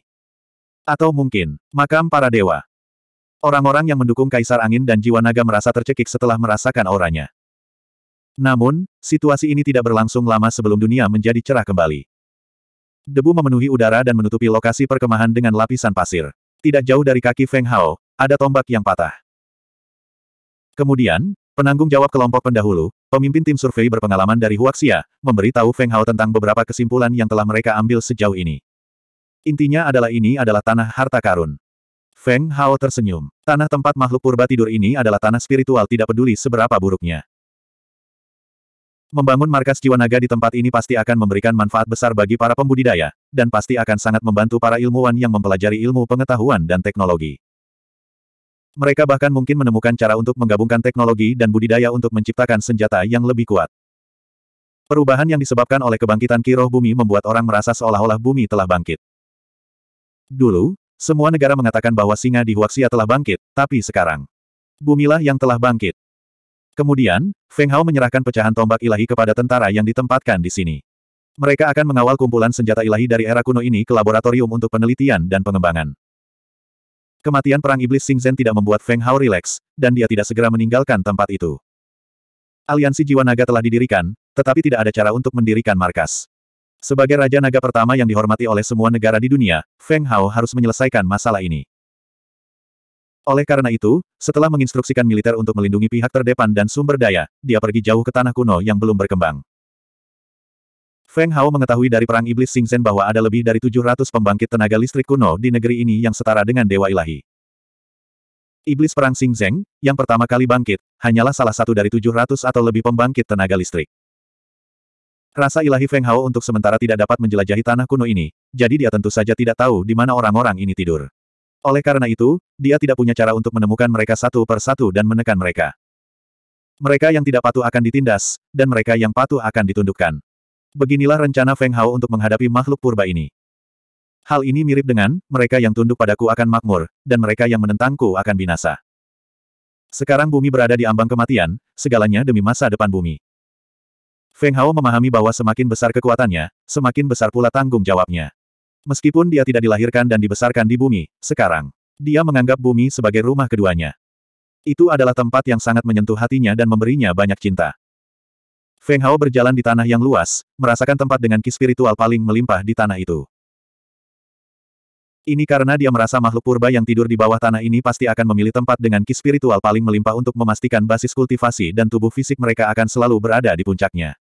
Atau mungkin, makam para dewa. Orang-orang yang mendukung Kaisar Angin dan Jiwa Naga merasa tercekik setelah merasakan auranya. Namun, situasi ini tidak berlangsung lama sebelum dunia menjadi cerah kembali. Debu memenuhi udara dan menutupi lokasi perkemahan dengan lapisan pasir. Tidak jauh dari kaki Feng Hao, ada tombak yang patah. Kemudian, penanggung jawab kelompok pendahulu, pemimpin tim survei berpengalaman dari Huaxia, memberitahu Feng Hao tentang beberapa kesimpulan yang telah mereka ambil sejauh ini. Intinya adalah ini adalah tanah harta karun. Feng Hao tersenyum. Tanah tempat makhluk purba tidur ini adalah tanah spiritual tidak peduli seberapa buruknya. Membangun markas jiwa naga di tempat ini pasti akan memberikan manfaat besar bagi para pembudidaya, dan pasti akan sangat membantu para ilmuwan yang mempelajari ilmu pengetahuan dan teknologi. Mereka bahkan mungkin menemukan cara untuk menggabungkan teknologi dan budidaya untuk menciptakan senjata yang lebih kuat. Perubahan yang disebabkan oleh kebangkitan kiroh bumi membuat orang merasa seolah-olah bumi telah bangkit. Dulu, semua negara mengatakan bahwa singa di Huaxia telah bangkit, tapi sekarang, bumilah yang telah bangkit. Kemudian, Feng Hao menyerahkan pecahan tombak ilahi kepada tentara yang ditempatkan di sini. Mereka akan mengawal kumpulan senjata ilahi dari era kuno ini ke laboratorium untuk penelitian dan pengembangan. Kematian perang iblis Sing Zhen tidak membuat Feng Hao rileks, dan dia tidak segera meninggalkan tempat itu. Aliansi Jiwa Naga telah didirikan, tetapi tidak ada cara untuk mendirikan markas. Sebagai Raja Naga pertama yang dihormati oleh semua negara di dunia, Feng Hao harus menyelesaikan masalah ini. Oleh karena itu, setelah menginstruksikan militer untuk melindungi pihak terdepan dan sumber daya, dia pergi jauh ke tanah kuno yang belum berkembang. Feng Hao mengetahui dari perang iblis Singzen bahwa ada lebih dari 700 pembangkit tenaga listrik kuno di negeri ini yang setara dengan dewa ilahi. Iblis perang Singzeng, yang pertama kali bangkit, hanyalah salah satu dari 700 atau lebih pembangkit tenaga listrik. Rasa ilahi Feng Hao untuk sementara tidak dapat menjelajahi tanah kuno ini, jadi dia tentu saja tidak tahu di mana orang-orang ini tidur. Oleh karena itu, dia tidak punya cara untuk menemukan mereka satu per satu dan menekan mereka. Mereka yang tidak patuh akan ditindas, dan mereka yang patuh akan ditundukkan. Beginilah rencana Feng Hao untuk menghadapi makhluk purba ini. Hal ini mirip dengan, mereka yang tunduk padaku akan makmur, dan mereka yang menentangku akan binasa. Sekarang bumi berada di ambang kematian, segalanya demi masa depan bumi. Feng Hao memahami bahwa semakin besar kekuatannya, semakin besar pula tanggung jawabnya. Meskipun dia tidak dilahirkan dan dibesarkan di bumi, sekarang, dia menganggap bumi sebagai rumah keduanya. Itu adalah tempat yang sangat menyentuh hatinya dan memberinya banyak cinta. Feng Hao berjalan di tanah yang luas, merasakan tempat dengan ki spiritual paling melimpah di tanah itu. Ini karena dia merasa makhluk purba yang tidur di bawah tanah ini pasti akan memilih tempat dengan ki spiritual paling melimpah untuk memastikan basis kultivasi dan tubuh fisik mereka akan selalu berada di puncaknya.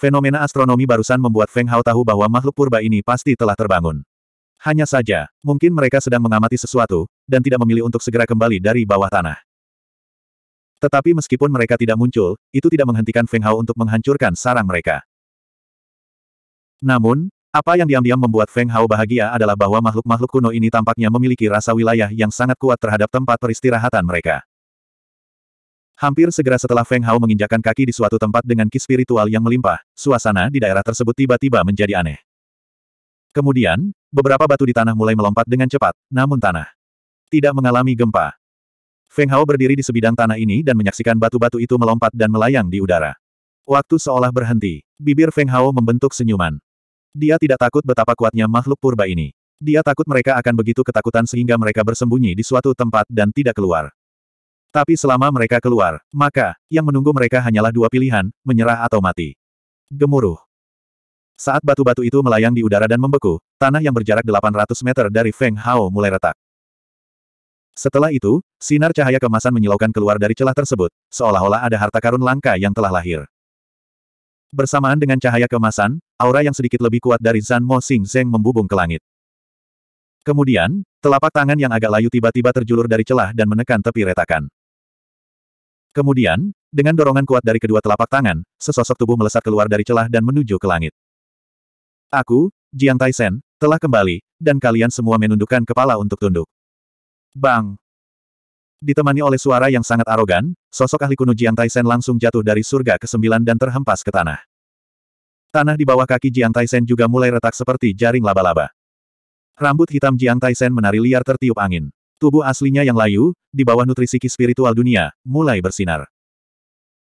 Fenomena astronomi barusan membuat Feng Hao tahu bahwa makhluk purba ini pasti telah terbangun. Hanya saja, mungkin mereka sedang mengamati sesuatu, dan tidak memilih untuk segera kembali dari bawah tanah. Tetapi meskipun mereka tidak muncul, itu tidak menghentikan Feng Hao untuk menghancurkan sarang mereka. Namun, apa yang diam-diam membuat Feng Hao bahagia adalah bahwa makhluk-makhluk kuno ini tampaknya memiliki rasa wilayah yang sangat kuat terhadap tempat peristirahatan mereka. Hampir segera setelah Feng Hao menginjakan kaki di suatu tempat dengan ki spiritual yang melimpah, suasana di daerah tersebut tiba-tiba menjadi aneh. Kemudian, beberapa batu di tanah mulai melompat dengan cepat, namun tanah tidak mengalami gempa. Feng Hao berdiri di sebidang tanah ini dan menyaksikan batu-batu itu melompat dan melayang di udara. Waktu seolah berhenti, bibir Feng Hao membentuk senyuman. Dia tidak takut betapa kuatnya makhluk purba ini. Dia takut mereka akan begitu ketakutan sehingga mereka bersembunyi di suatu tempat dan tidak keluar. Tapi selama mereka keluar, maka, yang menunggu mereka hanyalah dua pilihan, menyerah atau mati. Gemuruh. Saat batu-batu itu melayang di udara dan membeku, tanah yang berjarak 800 meter dari Feng Hao mulai retak. Setelah itu, sinar cahaya kemasan menyilaukan keluar dari celah tersebut, seolah-olah ada harta karun langka yang telah lahir. Bersamaan dengan cahaya kemasan, aura yang sedikit lebih kuat dari Zan Mo Xing Zeng membubung ke langit. Kemudian, telapak tangan yang agak layu tiba-tiba terjulur dari celah dan menekan tepi retakan. Kemudian, dengan dorongan kuat dari kedua telapak tangan, sesosok tubuh melesat keluar dari celah dan menuju ke langit. Aku, Jiang Taisen, telah kembali, dan kalian semua menundukkan kepala untuk tunduk. Bang! Ditemani oleh suara yang sangat arogan, sosok ahli kuno Jiang Taisen langsung jatuh dari surga ke sembilan dan terhempas ke tanah. Tanah di bawah kaki Jiang Taisen juga mulai retak seperti jaring laba-laba. Rambut hitam Jiang Taisen menari liar tertiup angin. Tubuh aslinya yang layu, di bawah nutrisi ki spiritual dunia, mulai bersinar.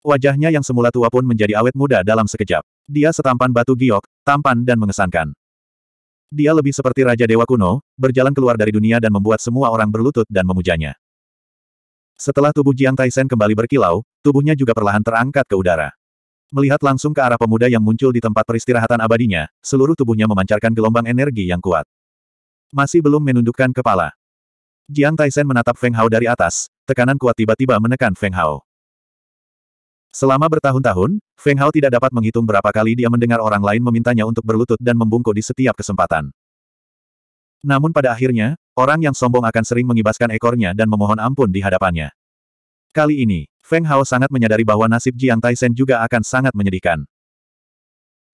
Wajahnya yang semula tua pun menjadi awet muda dalam sekejap. Dia setampan batu giok, tampan dan mengesankan. Dia lebih seperti Raja Dewa kuno, berjalan keluar dari dunia dan membuat semua orang berlutut dan memujanya. Setelah tubuh Jiang Taisen kembali berkilau, tubuhnya juga perlahan terangkat ke udara. Melihat langsung ke arah pemuda yang muncul di tempat peristirahatan abadinya, seluruh tubuhnya memancarkan gelombang energi yang kuat. Masih belum menundukkan kepala. Jiang Taisen menatap Feng Hao dari atas, tekanan kuat tiba-tiba menekan Feng Hao. Selama bertahun-tahun, Feng Hao tidak dapat menghitung berapa kali dia mendengar orang lain memintanya untuk berlutut dan membungkuk di setiap kesempatan. Namun pada akhirnya, orang yang sombong akan sering mengibaskan ekornya dan memohon ampun di hadapannya. Kali ini, Feng Hao sangat menyadari bahwa nasib Jiang Taisen juga akan sangat menyedihkan.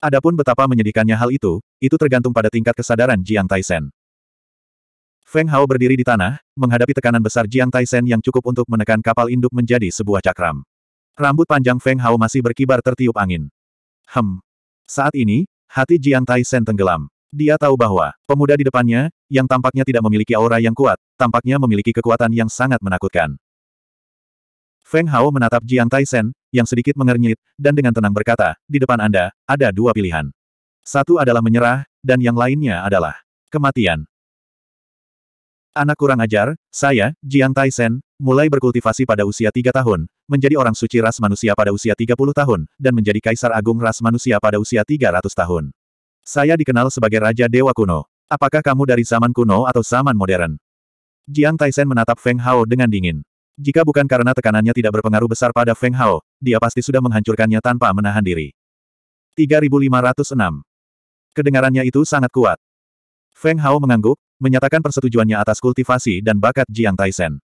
Adapun betapa menyedihkannya hal itu, itu tergantung pada tingkat kesadaran Jiang Taisen. Feng Hao berdiri di tanah, menghadapi tekanan besar Jiang Taishen yang cukup untuk menekan kapal induk menjadi sebuah cakram. Rambut panjang Feng Hao masih berkibar tertiup angin. Hem. Saat ini, hati Jiang Taishen tenggelam. Dia tahu bahwa pemuda di depannya, yang tampaknya tidak memiliki aura yang kuat, tampaknya memiliki kekuatan yang sangat menakutkan. Feng Hao menatap Jiang Taishen, yang sedikit mengernyit, dan dengan tenang berkata, di depan Anda, ada dua pilihan. Satu adalah menyerah, dan yang lainnya adalah kematian. Anak kurang ajar, saya, Jiang Taisen, mulai berkultivasi pada usia tiga tahun, menjadi orang suci ras manusia pada usia 30 tahun, dan menjadi kaisar agung ras manusia pada usia 300 tahun. Saya dikenal sebagai Raja Dewa Kuno. Apakah kamu dari zaman kuno atau zaman modern? Jiang Taisen menatap Feng Hao dengan dingin. Jika bukan karena tekanannya tidak berpengaruh besar pada Feng Hao, dia pasti sudah menghancurkannya tanpa menahan diri. 3506 Kedengarannya itu sangat kuat. Feng Hao mengangguk, menyatakan persetujuannya atas kultivasi dan bakat Jiang Taisen.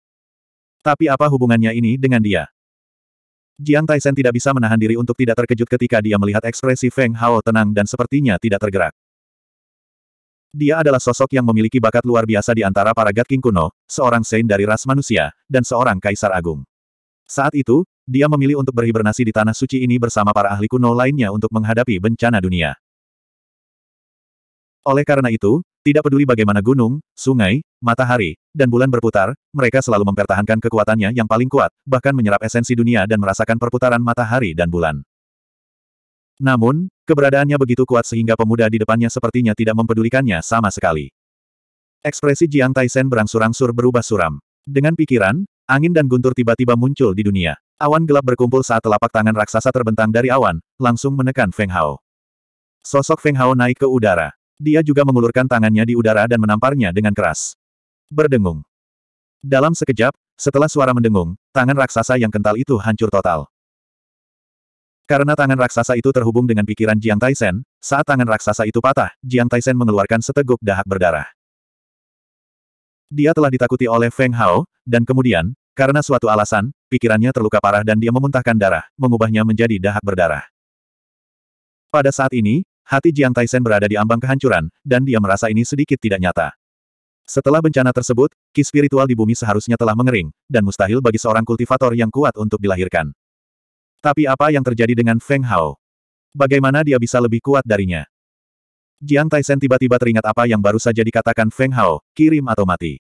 Tapi apa hubungannya ini dengan dia? Jiang Taisen tidak bisa menahan diri untuk tidak terkejut ketika dia melihat ekspresi Feng Hao tenang dan sepertinya tidak tergerak. Dia adalah sosok yang memiliki bakat luar biasa di antara para Gat King kuno, seorang Sein dari ras manusia, dan seorang kaisar agung. Saat itu, dia memilih untuk berhibernasi di tanah suci ini bersama para ahli kuno lainnya untuk menghadapi bencana dunia. Oleh karena itu, tidak peduli bagaimana gunung, sungai, matahari, dan bulan berputar, mereka selalu mempertahankan kekuatannya yang paling kuat, bahkan menyerap esensi dunia dan merasakan perputaran matahari dan bulan. Namun, keberadaannya begitu kuat sehingga pemuda di depannya sepertinya tidak mempedulikannya sama sekali. Ekspresi Jiang Taisen berangsur-angsur berubah suram. Dengan pikiran, angin dan guntur tiba-tiba muncul di dunia. Awan gelap berkumpul saat telapak tangan raksasa terbentang dari awan, langsung menekan Feng Hao. Sosok Feng Hao naik ke udara. Dia juga mengulurkan tangannya di udara dan menamparnya dengan keras. Berdengung. Dalam sekejap, setelah suara mendengung, tangan raksasa yang kental itu hancur total. Karena tangan raksasa itu terhubung dengan pikiran Jiang Taisen, saat tangan raksasa itu patah, Jiang Taisen mengeluarkan seteguk dahak berdarah. Dia telah ditakuti oleh Feng Hao, dan kemudian, karena suatu alasan, pikirannya terluka parah dan dia memuntahkan darah, mengubahnya menjadi dahak berdarah. Pada saat ini, hati Jiang Taisen berada di ambang kehancuran, dan dia merasa ini sedikit tidak nyata. Setelah bencana tersebut, ki spiritual di bumi seharusnya telah mengering, dan mustahil bagi seorang kultivator yang kuat untuk dilahirkan. Tapi apa yang terjadi dengan Feng Hao? Bagaimana dia bisa lebih kuat darinya? Jiang Taisen tiba-tiba teringat apa yang baru saja dikatakan Feng Hao, kirim atau mati.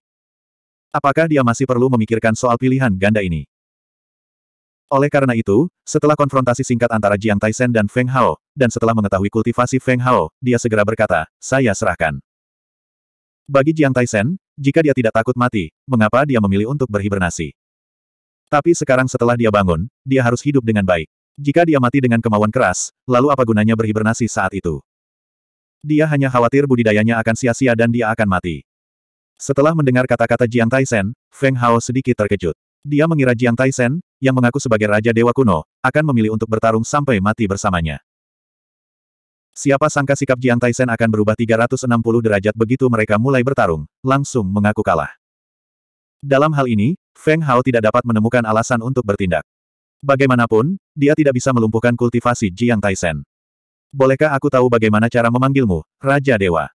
Apakah dia masih perlu memikirkan soal pilihan ganda ini? Oleh karena itu, setelah konfrontasi singkat antara Jiang Taishen dan Feng Hao, dan setelah mengetahui kultivasi Feng Hao, dia segera berkata, saya serahkan. Bagi Jiang Taishen, jika dia tidak takut mati, mengapa dia memilih untuk berhibernasi? Tapi sekarang setelah dia bangun, dia harus hidup dengan baik. Jika dia mati dengan kemauan keras, lalu apa gunanya berhibernasi saat itu? Dia hanya khawatir budidayanya akan sia-sia dan dia akan mati. Setelah mendengar kata-kata Jiang Taishen, Feng Hao sedikit terkejut. Dia mengira Jiang Taishen, yang mengaku sebagai Raja Dewa Kuno, akan memilih untuk bertarung sampai mati bersamanya. Siapa sangka sikap Jiang Taisen akan berubah 360 derajat begitu mereka mulai bertarung, langsung mengaku kalah. Dalam hal ini, Feng Hao tidak dapat menemukan alasan untuk bertindak. Bagaimanapun, dia tidak bisa melumpuhkan kultivasi Jiang Taisen. Bolehkah aku tahu bagaimana cara memanggilmu, Raja Dewa?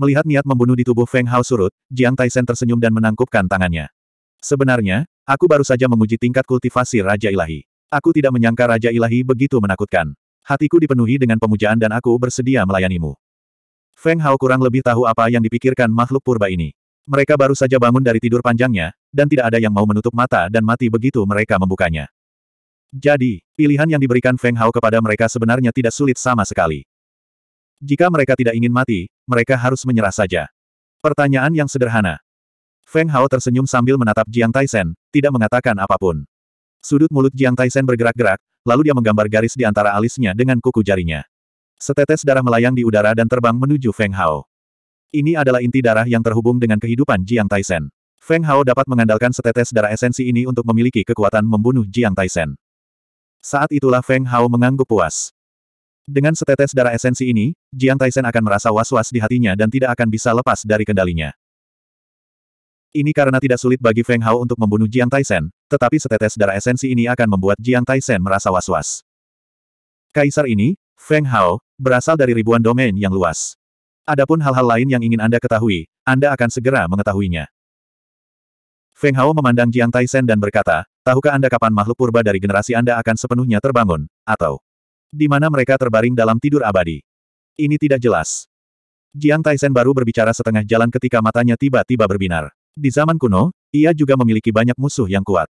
Melihat niat membunuh di tubuh Feng Hao surut, Jiang Taisen tersenyum dan menangkupkan tangannya. Sebenarnya, Aku baru saja menguji tingkat kultivasi Raja Ilahi. Aku tidak menyangka Raja Ilahi begitu menakutkan. Hatiku dipenuhi dengan pemujaan dan aku bersedia melayanimu. Feng Hao kurang lebih tahu apa yang dipikirkan makhluk purba ini. Mereka baru saja bangun dari tidur panjangnya, dan tidak ada yang mau menutup mata dan mati begitu mereka membukanya. Jadi, pilihan yang diberikan Feng Hao kepada mereka sebenarnya tidak sulit sama sekali. Jika mereka tidak ingin mati, mereka harus menyerah saja. Pertanyaan yang sederhana, Feng Hao tersenyum sambil menatap Jiang Taisen, tidak mengatakan apapun. Sudut mulut Jiang Taisen bergerak-gerak, lalu dia menggambar garis di antara alisnya dengan kuku jarinya. Setetes darah melayang di udara dan terbang menuju Feng Hao. Ini adalah inti darah yang terhubung dengan kehidupan Jiang Taisen. Feng Hao dapat mengandalkan setetes darah esensi ini untuk memiliki kekuatan membunuh Jiang Taisen. Saat itulah Feng Hao mengangguk puas. Dengan setetes darah esensi ini, Jiang Taisen akan merasa was-was di hatinya dan tidak akan bisa lepas dari kendalinya. Ini karena tidak sulit bagi Feng Hao untuk membunuh Jiang Taishen, tetapi setetes darah esensi ini akan membuat Jiang Taishen merasa was-was. Kaisar ini, Feng Hao, berasal dari ribuan domain yang luas. Adapun hal-hal lain yang ingin Anda ketahui, Anda akan segera mengetahuinya. Feng Hao memandang Jiang Taishen dan berkata, tahukah Anda kapan makhluk purba dari generasi Anda akan sepenuhnya terbangun, atau di mana mereka terbaring dalam tidur abadi? Ini tidak jelas. Jiang Taishen baru berbicara setengah jalan ketika matanya tiba-tiba berbinar. Di zaman kuno, ia juga memiliki banyak musuh yang kuat.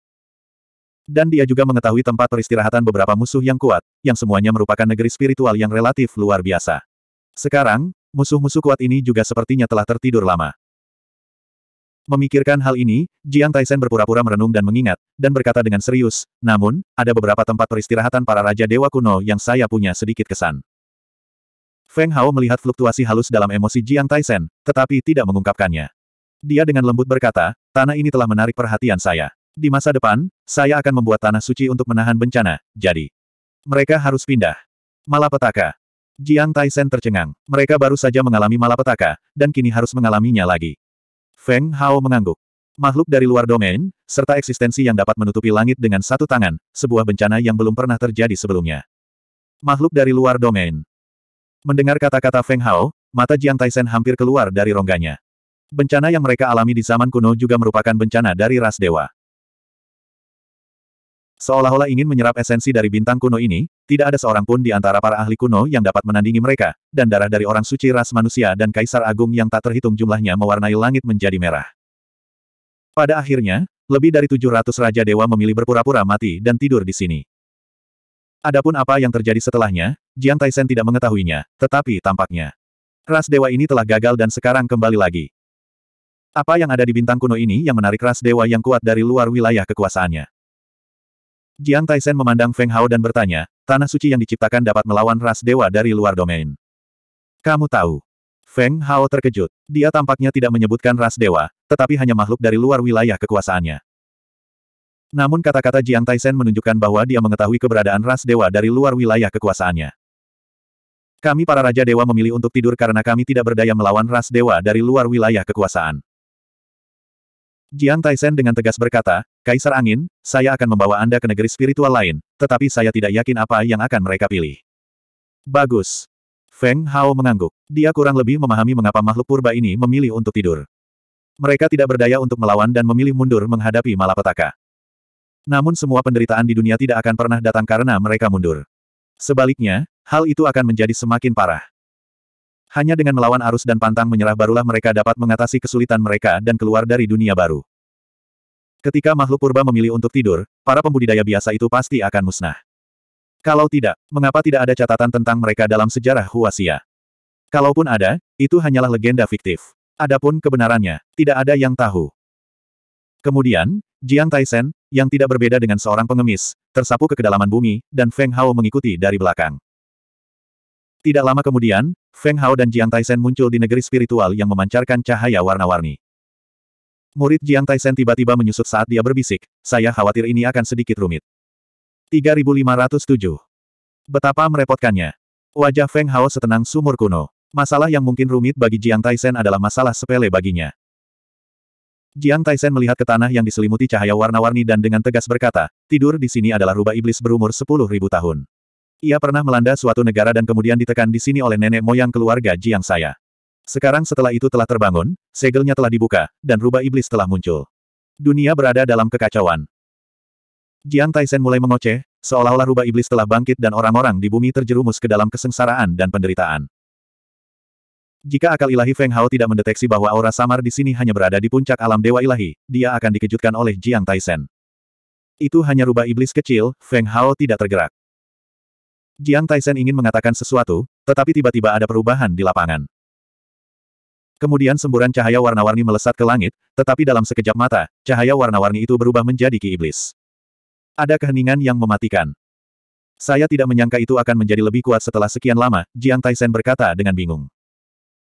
Dan dia juga mengetahui tempat peristirahatan beberapa musuh yang kuat, yang semuanya merupakan negeri spiritual yang relatif luar biasa. Sekarang, musuh-musuh kuat ini juga sepertinya telah tertidur lama. Memikirkan hal ini, Jiang Taisen berpura-pura merenung dan mengingat, dan berkata dengan serius, namun, ada beberapa tempat peristirahatan para Raja Dewa kuno yang saya punya sedikit kesan. Feng Hao melihat fluktuasi halus dalam emosi Jiang Taisen, tetapi tidak mengungkapkannya. Dia dengan lembut berkata, tanah ini telah menarik perhatian saya. Di masa depan, saya akan membuat tanah suci untuk menahan bencana, jadi. Mereka harus pindah. Malapetaka. Jiang Taisen tercengang. Mereka baru saja mengalami malapetaka, dan kini harus mengalaminya lagi. Feng Hao mengangguk. Makhluk dari luar domain, serta eksistensi yang dapat menutupi langit dengan satu tangan, sebuah bencana yang belum pernah terjadi sebelumnya. Makhluk dari luar domain. Mendengar kata-kata Feng Hao, mata Jiang Taisen hampir keluar dari rongganya. Bencana yang mereka alami di zaman kuno juga merupakan bencana dari ras dewa. Seolah-olah ingin menyerap esensi dari bintang kuno ini, tidak ada seorang pun di antara para ahli kuno yang dapat menandingi mereka, dan darah dari orang suci ras manusia dan kaisar agung yang tak terhitung jumlahnya mewarnai langit menjadi merah. Pada akhirnya, lebih dari 700 Raja Dewa memilih berpura-pura mati dan tidur di sini. Adapun apa yang terjadi setelahnya, Jiang Taisen tidak mengetahuinya, tetapi tampaknya. Ras Dewa ini telah gagal dan sekarang kembali lagi. Apa yang ada di bintang kuno ini yang menarik ras dewa yang kuat dari luar wilayah kekuasaannya? Jiang Taisen memandang Feng Hao dan bertanya, tanah suci yang diciptakan dapat melawan ras dewa dari luar domain. Kamu tahu? Feng Hao terkejut. Dia tampaknya tidak menyebutkan ras dewa, tetapi hanya makhluk dari luar wilayah kekuasaannya. Namun kata-kata Jiang Taisen menunjukkan bahwa dia mengetahui keberadaan ras dewa dari luar wilayah kekuasaannya. Kami para Raja Dewa memilih untuk tidur karena kami tidak berdaya melawan ras dewa dari luar wilayah kekuasaan. Jiang Taisen dengan tegas berkata, Kaisar Angin, saya akan membawa Anda ke negeri spiritual lain, tetapi saya tidak yakin apa yang akan mereka pilih. Bagus. Feng Hao mengangguk. Dia kurang lebih memahami mengapa makhluk purba ini memilih untuk tidur. Mereka tidak berdaya untuk melawan dan memilih mundur menghadapi malapetaka. Namun semua penderitaan di dunia tidak akan pernah datang karena mereka mundur. Sebaliknya, hal itu akan menjadi semakin parah. Hanya dengan melawan arus dan pantang menyerah barulah mereka dapat mengatasi kesulitan mereka dan keluar dari dunia baru. Ketika makhluk purba memilih untuk tidur, para pembudidaya biasa itu pasti akan musnah. Kalau tidak, mengapa tidak ada catatan tentang mereka dalam sejarah Huasia? Kalaupun ada, itu hanyalah legenda fiktif. Adapun kebenarannya, tidak ada yang tahu. Kemudian, Jiang Taisen, yang tidak berbeda dengan seorang pengemis, tersapu ke kedalaman bumi, dan Feng Hao mengikuti dari belakang. Tidak lama kemudian, Feng Hao dan Jiang Taishen muncul di negeri spiritual yang memancarkan cahaya warna-warni. Murid Jiang Taishen tiba-tiba menyusut saat dia berbisik, saya khawatir ini akan sedikit rumit. 3507. Betapa merepotkannya. Wajah Feng Hao setenang sumur kuno. Masalah yang mungkin rumit bagi Jiang Taishen adalah masalah sepele baginya. Jiang Taishen melihat ke tanah yang diselimuti cahaya warna-warni dan dengan tegas berkata, tidur di sini adalah rubah iblis berumur 10.000 tahun. Ia pernah melanda suatu negara dan kemudian ditekan di sini oleh nenek moyang keluarga Jiang saya. Sekarang setelah itu telah terbangun, segelnya telah dibuka, dan rubah iblis telah muncul. Dunia berada dalam kekacauan. Jiang Taisen mulai mengoceh, seolah-olah rubah iblis telah bangkit dan orang-orang di bumi terjerumus ke dalam kesengsaraan dan penderitaan. Jika akal ilahi Feng Hao tidak mendeteksi bahwa aura samar di sini hanya berada di puncak alam dewa ilahi, dia akan dikejutkan oleh Jiang Taisen. Itu hanya rubah iblis kecil, Feng Hao tidak tergerak. Jiang Taisen ingin mengatakan sesuatu, tetapi tiba-tiba ada perubahan di lapangan. Kemudian semburan cahaya warna-warni melesat ke langit, tetapi dalam sekejap mata, cahaya warna-warni itu berubah menjadi ki iblis. Ada keheningan yang mematikan. Saya tidak menyangka itu akan menjadi lebih kuat setelah sekian lama, Jiang Taisen berkata dengan bingung.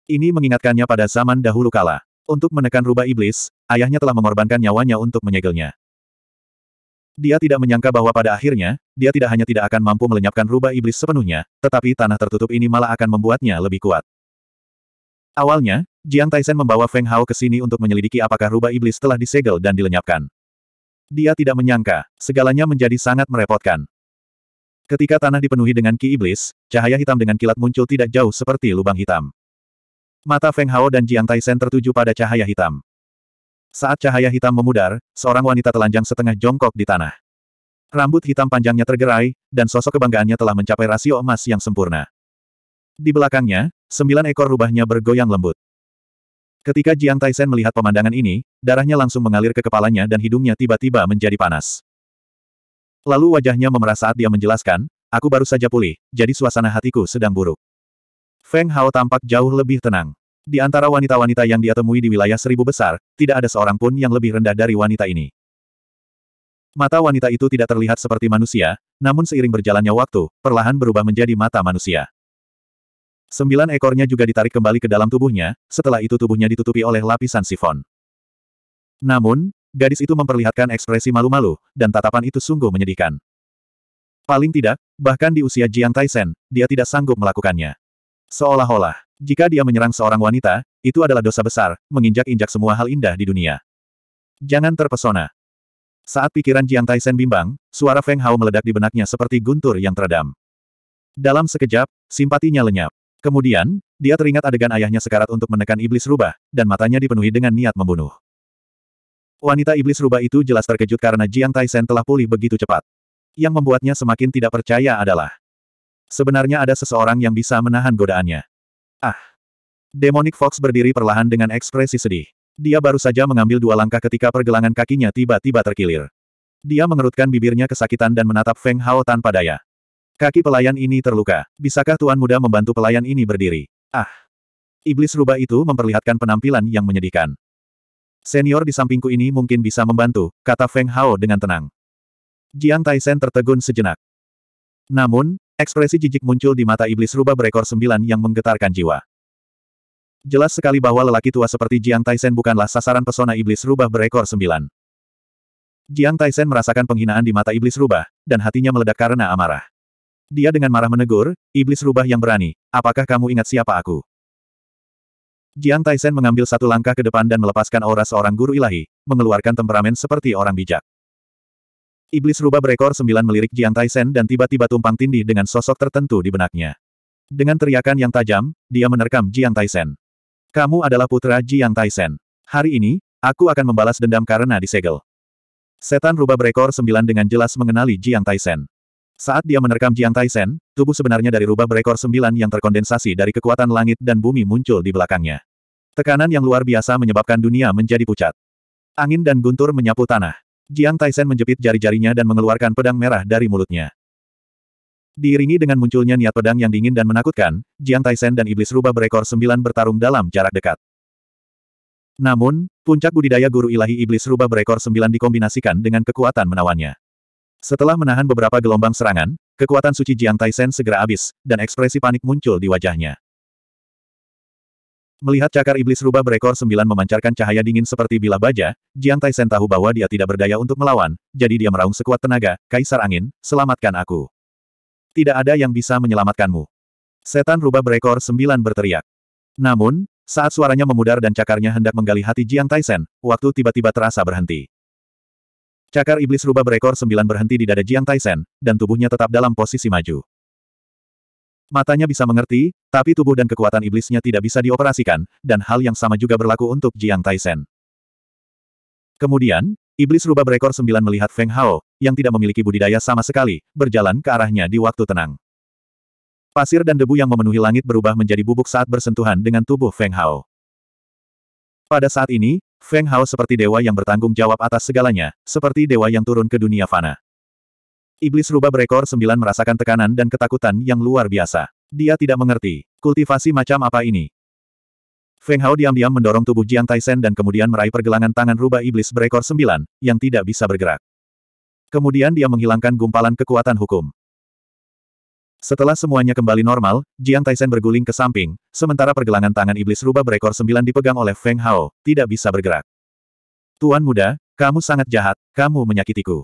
Ini mengingatkannya pada zaman dahulu kala. Untuk menekan rubah iblis, ayahnya telah mengorbankan nyawanya untuk menyegelnya. Dia tidak menyangka bahwa pada akhirnya, dia tidak hanya tidak akan mampu melenyapkan rubah iblis sepenuhnya, tetapi tanah tertutup ini malah akan membuatnya lebih kuat. Awalnya, Jiang Taisen membawa Feng Hao ke sini untuk menyelidiki apakah rubah iblis telah disegel dan dilenyapkan. Dia tidak menyangka, segalanya menjadi sangat merepotkan. Ketika tanah dipenuhi dengan ki iblis, cahaya hitam dengan kilat muncul tidak jauh seperti lubang hitam. Mata Feng Hao dan Jiang Taisen tertuju pada cahaya hitam. Saat cahaya hitam memudar, seorang wanita telanjang setengah jongkok di tanah. Rambut hitam panjangnya tergerai, dan sosok kebanggaannya telah mencapai rasio emas yang sempurna. Di belakangnya, sembilan ekor rubahnya bergoyang lembut. Ketika Jiang Taisen melihat pemandangan ini, darahnya langsung mengalir ke kepalanya dan hidungnya tiba-tiba menjadi panas. Lalu wajahnya memerah saat dia menjelaskan, aku baru saja pulih, jadi suasana hatiku sedang buruk. Feng Hao tampak jauh lebih tenang. Di antara wanita-wanita yang dia temui di wilayah seribu besar, tidak ada seorang pun yang lebih rendah dari wanita ini. Mata wanita itu tidak terlihat seperti manusia, namun seiring berjalannya waktu, perlahan berubah menjadi mata manusia. Sembilan ekornya juga ditarik kembali ke dalam tubuhnya, setelah itu tubuhnya ditutupi oleh lapisan sifon. Namun, gadis itu memperlihatkan ekspresi malu-malu, dan tatapan itu sungguh menyedihkan. Paling tidak, bahkan di usia Jiang Taisen, dia tidak sanggup melakukannya. Seolah-olah, jika dia menyerang seorang wanita, itu adalah dosa besar, menginjak-injak semua hal indah di dunia. Jangan terpesona. Saat pikiran Jiang Taisen bimbang, suara Feng Hao meledak di benaknya seperti guntur yang teredam. Dalam sekejap, simpatinya lenyap. Kemudian, dia teringat adegan ayahnya sekarat untuk menekan iblis rubah, dan matanya dipenuhi dengan niat membunuh. Wanita iblis rubah itu jelas terkejut karena Jiang Taisen telah pulih begitu cepat. Yang membuatnya semakin tidak percaya adalah Sebenarnya ada seseorang yang bisa menahan godaannya. Ah! Demonic Fox berdiri perlahan dengan ekspresi sedih. Dia baru saja mengambil dua langkah ketika pergelangan kakinya tiba-tiba terkilir. Dia mengerutkan bibirnya kesakitan dan menatap Feng Hao tanpa daya. Kaki pelayan ini terluka. Bisakah Tuan Muda membantu pelayan ini berdiri? Ah! Iblis rubah itu memperlihatkan penampilan yang menyedihkan. Senior di sampingku ini mungkin bisa membantu, kata Feng Hao dengan tenang. Jiang Taisen tertegun sejenak. Namun, Ekspresi jijik muncul di mata iblis rubah berekor sembilan yang menggetarkan jiwa. Jelas sekali bahwa lelaki tua seperti Jiang Taisen bukanlah sasaran pesona iblis rubah berekor sembilan. Jiang Taisen merasakan penghinaan di mata iblis rubah, dan hatinya meledak karena amarah. Dia dengan marah menegur, iblis rubah yang berani, apakah kamu ingat siapa aku? Jiang Taisen mengambil satu langkah ke depan dan melepaskan aura seorang guru ilahi, mengeluarkan temperamen seperti orang bijak. Iblis rubah berekor sembilan melirik Jiang Taisen dan tiba-tiba tumpang tindih dengan sosok tertentu di benaknya. Dengan teriakan yang tajam, dia menerkam Jiang Taisen. Kamu adalah putra Jiang Taisen. Hari ini, aku akan membalas dendam karena disegel. Setan rubah berekor sembilan dengan jelas mengenali Jiang Taisen. Saat dia menerkam Jiang Taisen, tubuh sebenarnya dari rubah berekor sembilan yang terkondensasi dari kekuatan langit dan bumi muncul di belakangnya. Tekanan yang luar biasa menyebabkan dunia menjadi pucat. Angin dan guntur menyapu tanah. Jiang Taisen menjepit jari-jarinya dan mengeluarkan pedang merah dari mulutnya. Diiringi dengan munculnya niat pedang yang dingin dan menakutkan, Jiang Taisen dan iblis rubah berekor sembilan bertarung dalam jarak dekat. Namun, puncak budidaya guru ilahi iblis rubah berekor sembilan dikombinasikan dengan kekuatan menawannya. Setelah menahan beberapa gelombang serangan, kekuatan suci Jiang Taisen segera habis, dan ekspresi panik muncul di wajahnya. Melihat cakar iblis rubah berekor sembilan memancarkan cahaya dingin seperti bilah baja, Jiang Taisen tahu bahwa dia tidak berdaya untuk melawan, jadi dia meraung sekuat tenaga, Kaisar Angin, selamatkan aku. Tidak ada yang bisa menyelamatkanmu. Setan rubah berekor sembilan berteriak. Namun, saat suaranya memudar dan cakarnya hendak menggali hati Jiang Taisen, waktu tiba-tiba terasa berhenti. Cakar iblis rubah berekor sembilan berhenti di dada Jiang Taisen, dan tubuhnya tetap dalam posisi maju. Matanya bisa mengerti, tapi tubuh dan kekuatan iblisnya tidak bisa dioperasikan, dan hal yang sama juga berlaku untuk Jiang Taisen. Kemudian, iblis rubah berekor sembilan melihat Feng Hao, yang tidak memiliki budidaya sama sekali, berjalan ke arahnya di waktu tenang. Pasir dan debu yang memenuhi langit berubah menjadi bubuk saat bersentuhan dengan tubuh Feng Hao. Pada saat ini, Feng Hao seperti dewa yang bertanggung jawab atas segalanya, seperti dewa yang turun ke dunia fana. Iblis rubah berekor sembilan merasakan tekanan dan ketakutan yang luar biasa. Dia tidak mengerti. Kultivasi macam apa ini? Feng Hao diam-diam mendorong tubuh Jiang Taisen dan kemudian meraih pergelangan tangan rubah iblis berekor sembilan, yang tidak bisa bergerak. Kemudian dia menghilangkan gumpalan kekuatan hukum. Setelah semuanya kembali normal, Jiang Taisen berguling ke samping, sementara pergelangan tangan iblis rubah berekor sembilan dipegang oleh Feng Hao, tidak bisa bergerak. Tuan muda, kamu sangat jahat, kamu menyakitiku.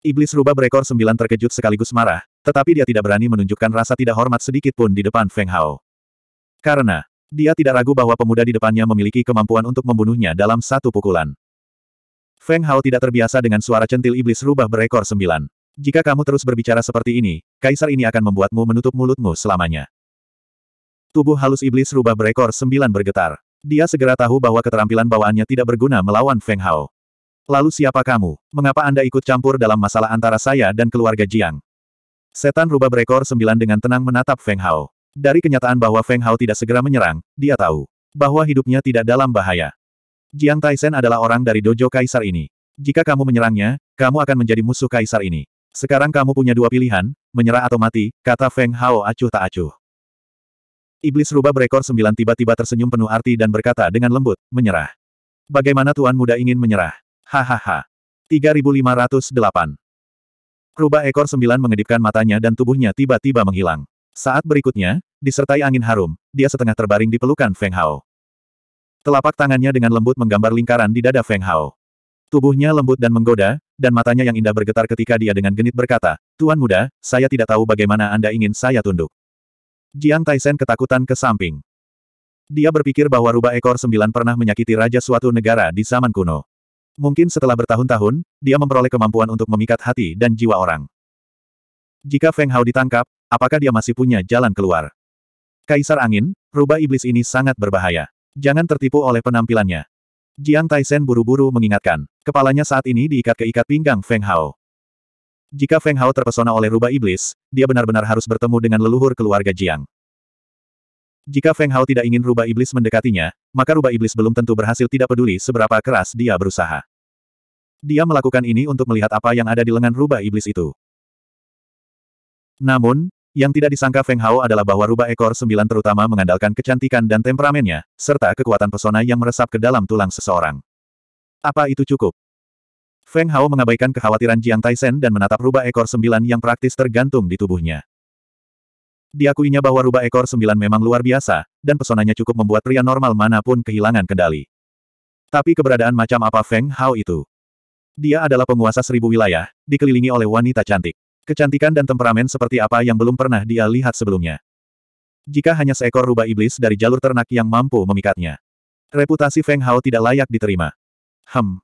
Iblis rubah berekor sembilan terkejut sekaligus marah, tetapi dia tidak berani menunjukkan rasa tidak hormat sedikit pun di depan Feng Hao. Karena, dia tidak ragu bahwa pemuda di depannya memiliki kemampuan untuk membunuhnya dalam satu pukulan. Feng Hao tidak terbiasa dengan suara centil iblis rubah berekor sembilan. Jika kamu terus berbicara seperti ini, kaisar ini akan membuatmu menutup mulutmu selamanya. Tubuh halus iblis rubah berekor sembilan bergetar. Dia segera tahu bahwa keterampilan bawaannya tidak berguna melawan Feng Hao. Lalu siapa kamu? Mengapa Anda ikut campur dalam masalah antara saya dan keluarga Jiang? Setan rubah berekor sembilan dengan tenang menatap Feng Hao. Dari kenyataan bahwa Feng Hao tidak segera menyerang, dia tahu bahwa hidupnya tidak dalam bahaya. Jiang Taisen adalah orang dari dojo kaisar ini. Jika kamu menyerangnya, kamu akan menjadi musuh kaisar ini. Sekarang kamu punya dua pilihan, menyerah atau mati, kata Feng Hao acuh tak acuh. Iblis rubah berekor sembilan tiba-tiba tersenyum penuh arti dan berkata dengan lembut, menyerah. Bagaimana tuan muda ingin menyerah? Hahaha. 3508. Rubah ekor sembilan mengedipkan matanya dan tubuhnya tiba-tiba menghilang. Saat berikutnya, disertai angin harum, dia setengah terbaring di pelukan Feng Hao. Telapak tangannya dengan lembut menggambar lingkaran di dada Feng Hao. Tubuhnya lembut dan menggoda, dan matanya yang indah bergetar ketika dia dengan genit berkata, Tuan muda, saya tidak tahu bagaimana Anda ingin saya tunduk. Jiang Taisen ketakutan ke samping. Dia berpikir bahwa rubah ekor sembilan pernah menyakiti raja suatu negara di zaman kuno. Mungkin setelah bertahun-tahun, dia memperoleh kemampuan untuk memikat hati dan jiwa orang. Jika Feng Hao ditangkap, apakah dia masih punya jalan keluar? Kaisar Angin, rubah iblis ini sangat berbahaya. Jangan tertipu oleh penampilannya. Jiang Taisen buru-buru mengingatkan, kepalanya saat ini diikat ke ikat pinggang Feng Hao. Jika Feng Hao terpesona oleh rubah iblis, dia benar-benar harus bertemu dengan leluhur keluarga Jiang. Jika Feng Hao tidak ingin rubah iblis mendekatinya, maka rubah iblis belum tentu berhasil tidak peduli seberapa keras dia berusaha. Dia melakukan ini untuk melihat apa yang ada di lengan rubah iblis itu. Namun, yang tidak disangka Feng Hao adalah bahwa rubah ekor sembilan terutama mengandalkan kecantikan dan temperamennya, serta kekuatan pesona yang meresap ke dalam tulang seseorang. Apa itu cukup? Feng Hao mengabaikan kekhawatiran Jiang Taisen dan menatap rubah ekor sembilan yang praktis tergantung di tubuhnya. Diakuinya bahwa rubah ekor sembilan memang luar biasa, dan pesonanya cukup membuat pria normal manapun kehilangan kendali. Tapi keberadaan macam apa Feng Hao itu? Dia adalah penguasa seribu wilayah, dikelilingi oleh wanita cantik. Kecantikan dan temperamen seperti apa yang belum pernah dia lihat sebelumnya. Jika hanya seekor rubah iblis dari jalur ternak yang mampu memikatnya. Reputasi Feng Hao tidak layak diterima. Hem.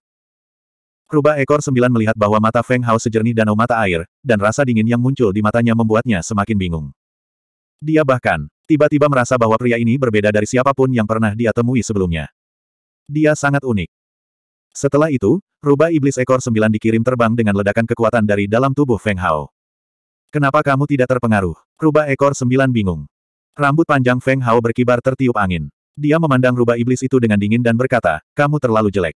Rubah ekor sembilan melihat bahwa mata Feng Hao sejernih danau mata air, dan rasa dingin yang muncul di matanya membuatnya semakin bingung. Dia bahkan, tiba-tiba merasa bahwa pria ini berbeda dari siapapun yang pernah dia temui sebelumnya. Dia sangat unik. Setelah itu, rubah iblis ekor sembilan dikirim terbang dengan ledakan kekuatan dari dalam tubuh Feng Hao. Kenapa kamu tidak terpengaruh? Rubah ekor sembilan bingung. Rambut panjang Feng Hao berkibar tertiup angin. Dia memandang rubah iblis itu dengan dingin dan berkata, kamu terlalu jelek.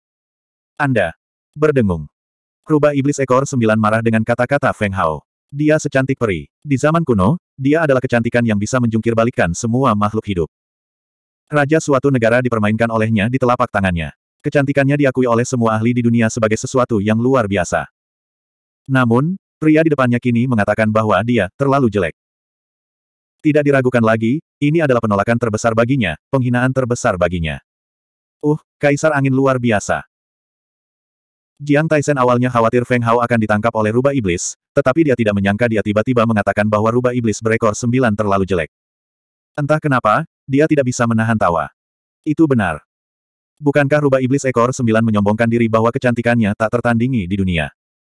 Anda. Berdengung. Rubah iblis ekor sembilan marah dengan kata-kata Feng Hao. Dia secantik peri. Di zaman kuno, dia adalah kecantikan yang bisa menjungkir semua makhluk hidup. Raja suatu negara dipermainkan olehnya di telapak tangannya. Kecantikannya diakui oleh semua ahli di dunia sebagai sesuatu yang luar biasa. Namun, pria di depannya kini mengatakan bahwa dia terlalu jelek. Tidak diragukan lagi, ini adalah penolakan terbesar baginya, penghinaan terbesar baginya. Uh, kaisar angin luar biasa. Jiang Taisen awalnya khawatir Feng Hao akan ditangkap oleh rubah iblis, tetapi dia tidak menyangka dia tiba-tiba mengatakan bahwa rubah iblis berekor sembilan terlalu jelek. Entah kenapa, dia tidak bisa menahan tawa. Itu benar. Bukankah rubah iblis ekor sembilan menyombongkan diri bahwa kecantikannya tak tertandingi di dunia?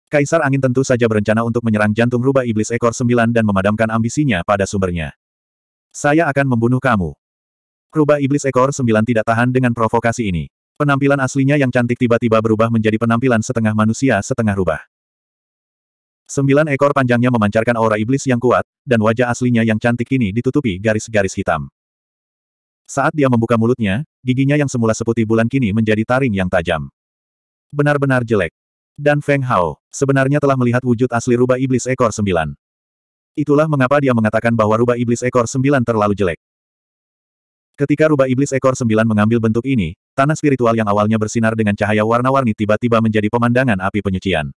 Kaisar Angin tentu saja berencana untuk menyerang jantung rubah iblis ekor sembilan dan memadamkan ambisinya pada sumbernya. Saya akan membunuh kamu. Rubah iblis ekor sembilan tidak tahan dengan provokasi ini. Penampilan aslinya yang cantik tiba-tiba berubah menjadi penampilan setengah manusia setengah rubah. Sembilan ekor panjangnya memancarkan aura iblis yang kuat, dan wajah aslinya yang cantik kini ditutupi garis-garis hitam. Saat dia membuka mulutnya, giginya yang semula seputih bulan kini menjadi taring yang tajam. Benar-benar jelek. Dan Feng Hao, sebenarnya telah melihat wujud asli rubah iblis ekor sembilan. Itulah mengapa dia mengatakan bahwa rubah iblis ekor sembilan terlalu jelek. Ketika rubah iblis ekor sembilan mengambil bentuk ini, Tanah spiritual yang awalnya bersinar dengan cahaya warna-warni tiba-tiba menjadi pemandangan api penyucian.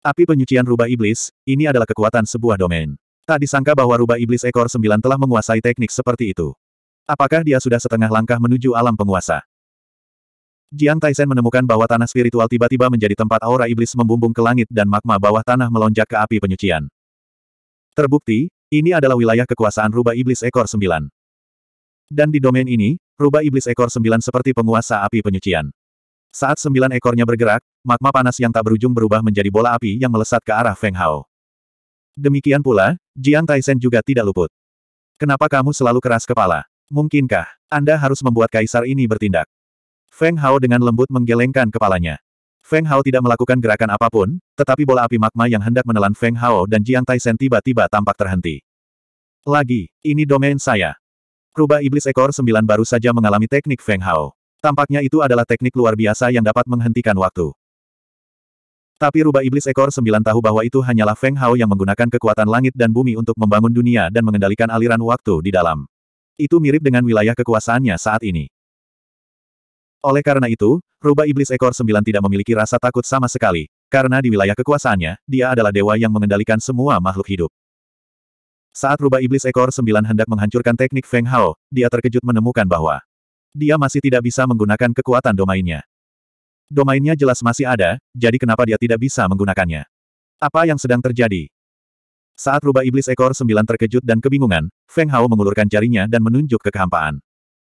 Api penyucian rubah iblis, ini adalah kekuatan sebuah domain. Tak disangka bahwa rubah iblis ekor sembilan telah menguasai teknik seperti itu. Apakah dia sudah setengah langkah menuju alam penguasa? Jiang Taisen menemukan bahwa tanah spiritual tiba-tiba menjadi tempat aura iblis membumbung ke langit dan magma bawah tanah melonjak ke api penyucian. Terbukti, ini adalah wilayah kekuasaan rubah iblis ekor sembilan. Dan di domain ini, rubah iblis ekor sembilan seperti penguasa api penyucian. Saat sembilan ekornya bergerak, magma panas yang tak berujung berubah menjadi bola api yang melesat ke arah Feng Hao. Demikian pula, Jiang Taisen juga tidak luput. Kenapa kamu selalu keras kepala? Mungkinkah, Anda harus membuat kaisar ini bertindak? Feng Hao dengan lembut menggelengkan kepalanya. Feng Hao tidak melakukan gerakan apapun, tetapi bola api magma yang hendak menelan Feng Hao dan Jiang Taisen tiba-tiba tampak terhenti. Lagi, ini domain saya. Rubah iblis ekor sembilan baru saja mengalami teknik Feng Hao. Tampaknya itu adalah teknik luar biasa yang dapat menghentikan waktu. Tapi rubah iblis ekor sembilan tahu bahwa itu hanyalah Feng Hao yang menggunakan kekuatan langit dan bumi untuk membangun dunia dan mengendalikan aliran waktu di dalam. Itu mirip dengan wilayah kekuasaannya saat ini. Oleh karena itu, rubah iblis ekor sembilan tidak memiliki rasa takut sama sekali, karena di wilayah kekuasaannya, dia adalah dewa yang mengendalikan semua makhluk hidup. Saat rubah iblis ekor sembilan hendak menghancurkan teknik Feng Hao, dia terkejut menemukan bahwa dia masih tidak bisa menggunakan kekuatan domainnya. Domainnya jelas masih ada, jadi kenapa dia tidak bisa menggunakannya? Apa yang sedang terjadi? Saat rubah iblis ekor sembilan terkejut dan kebingungan, Feng Hao mengulurkan jarinya dan menunjuk ke kehampaan.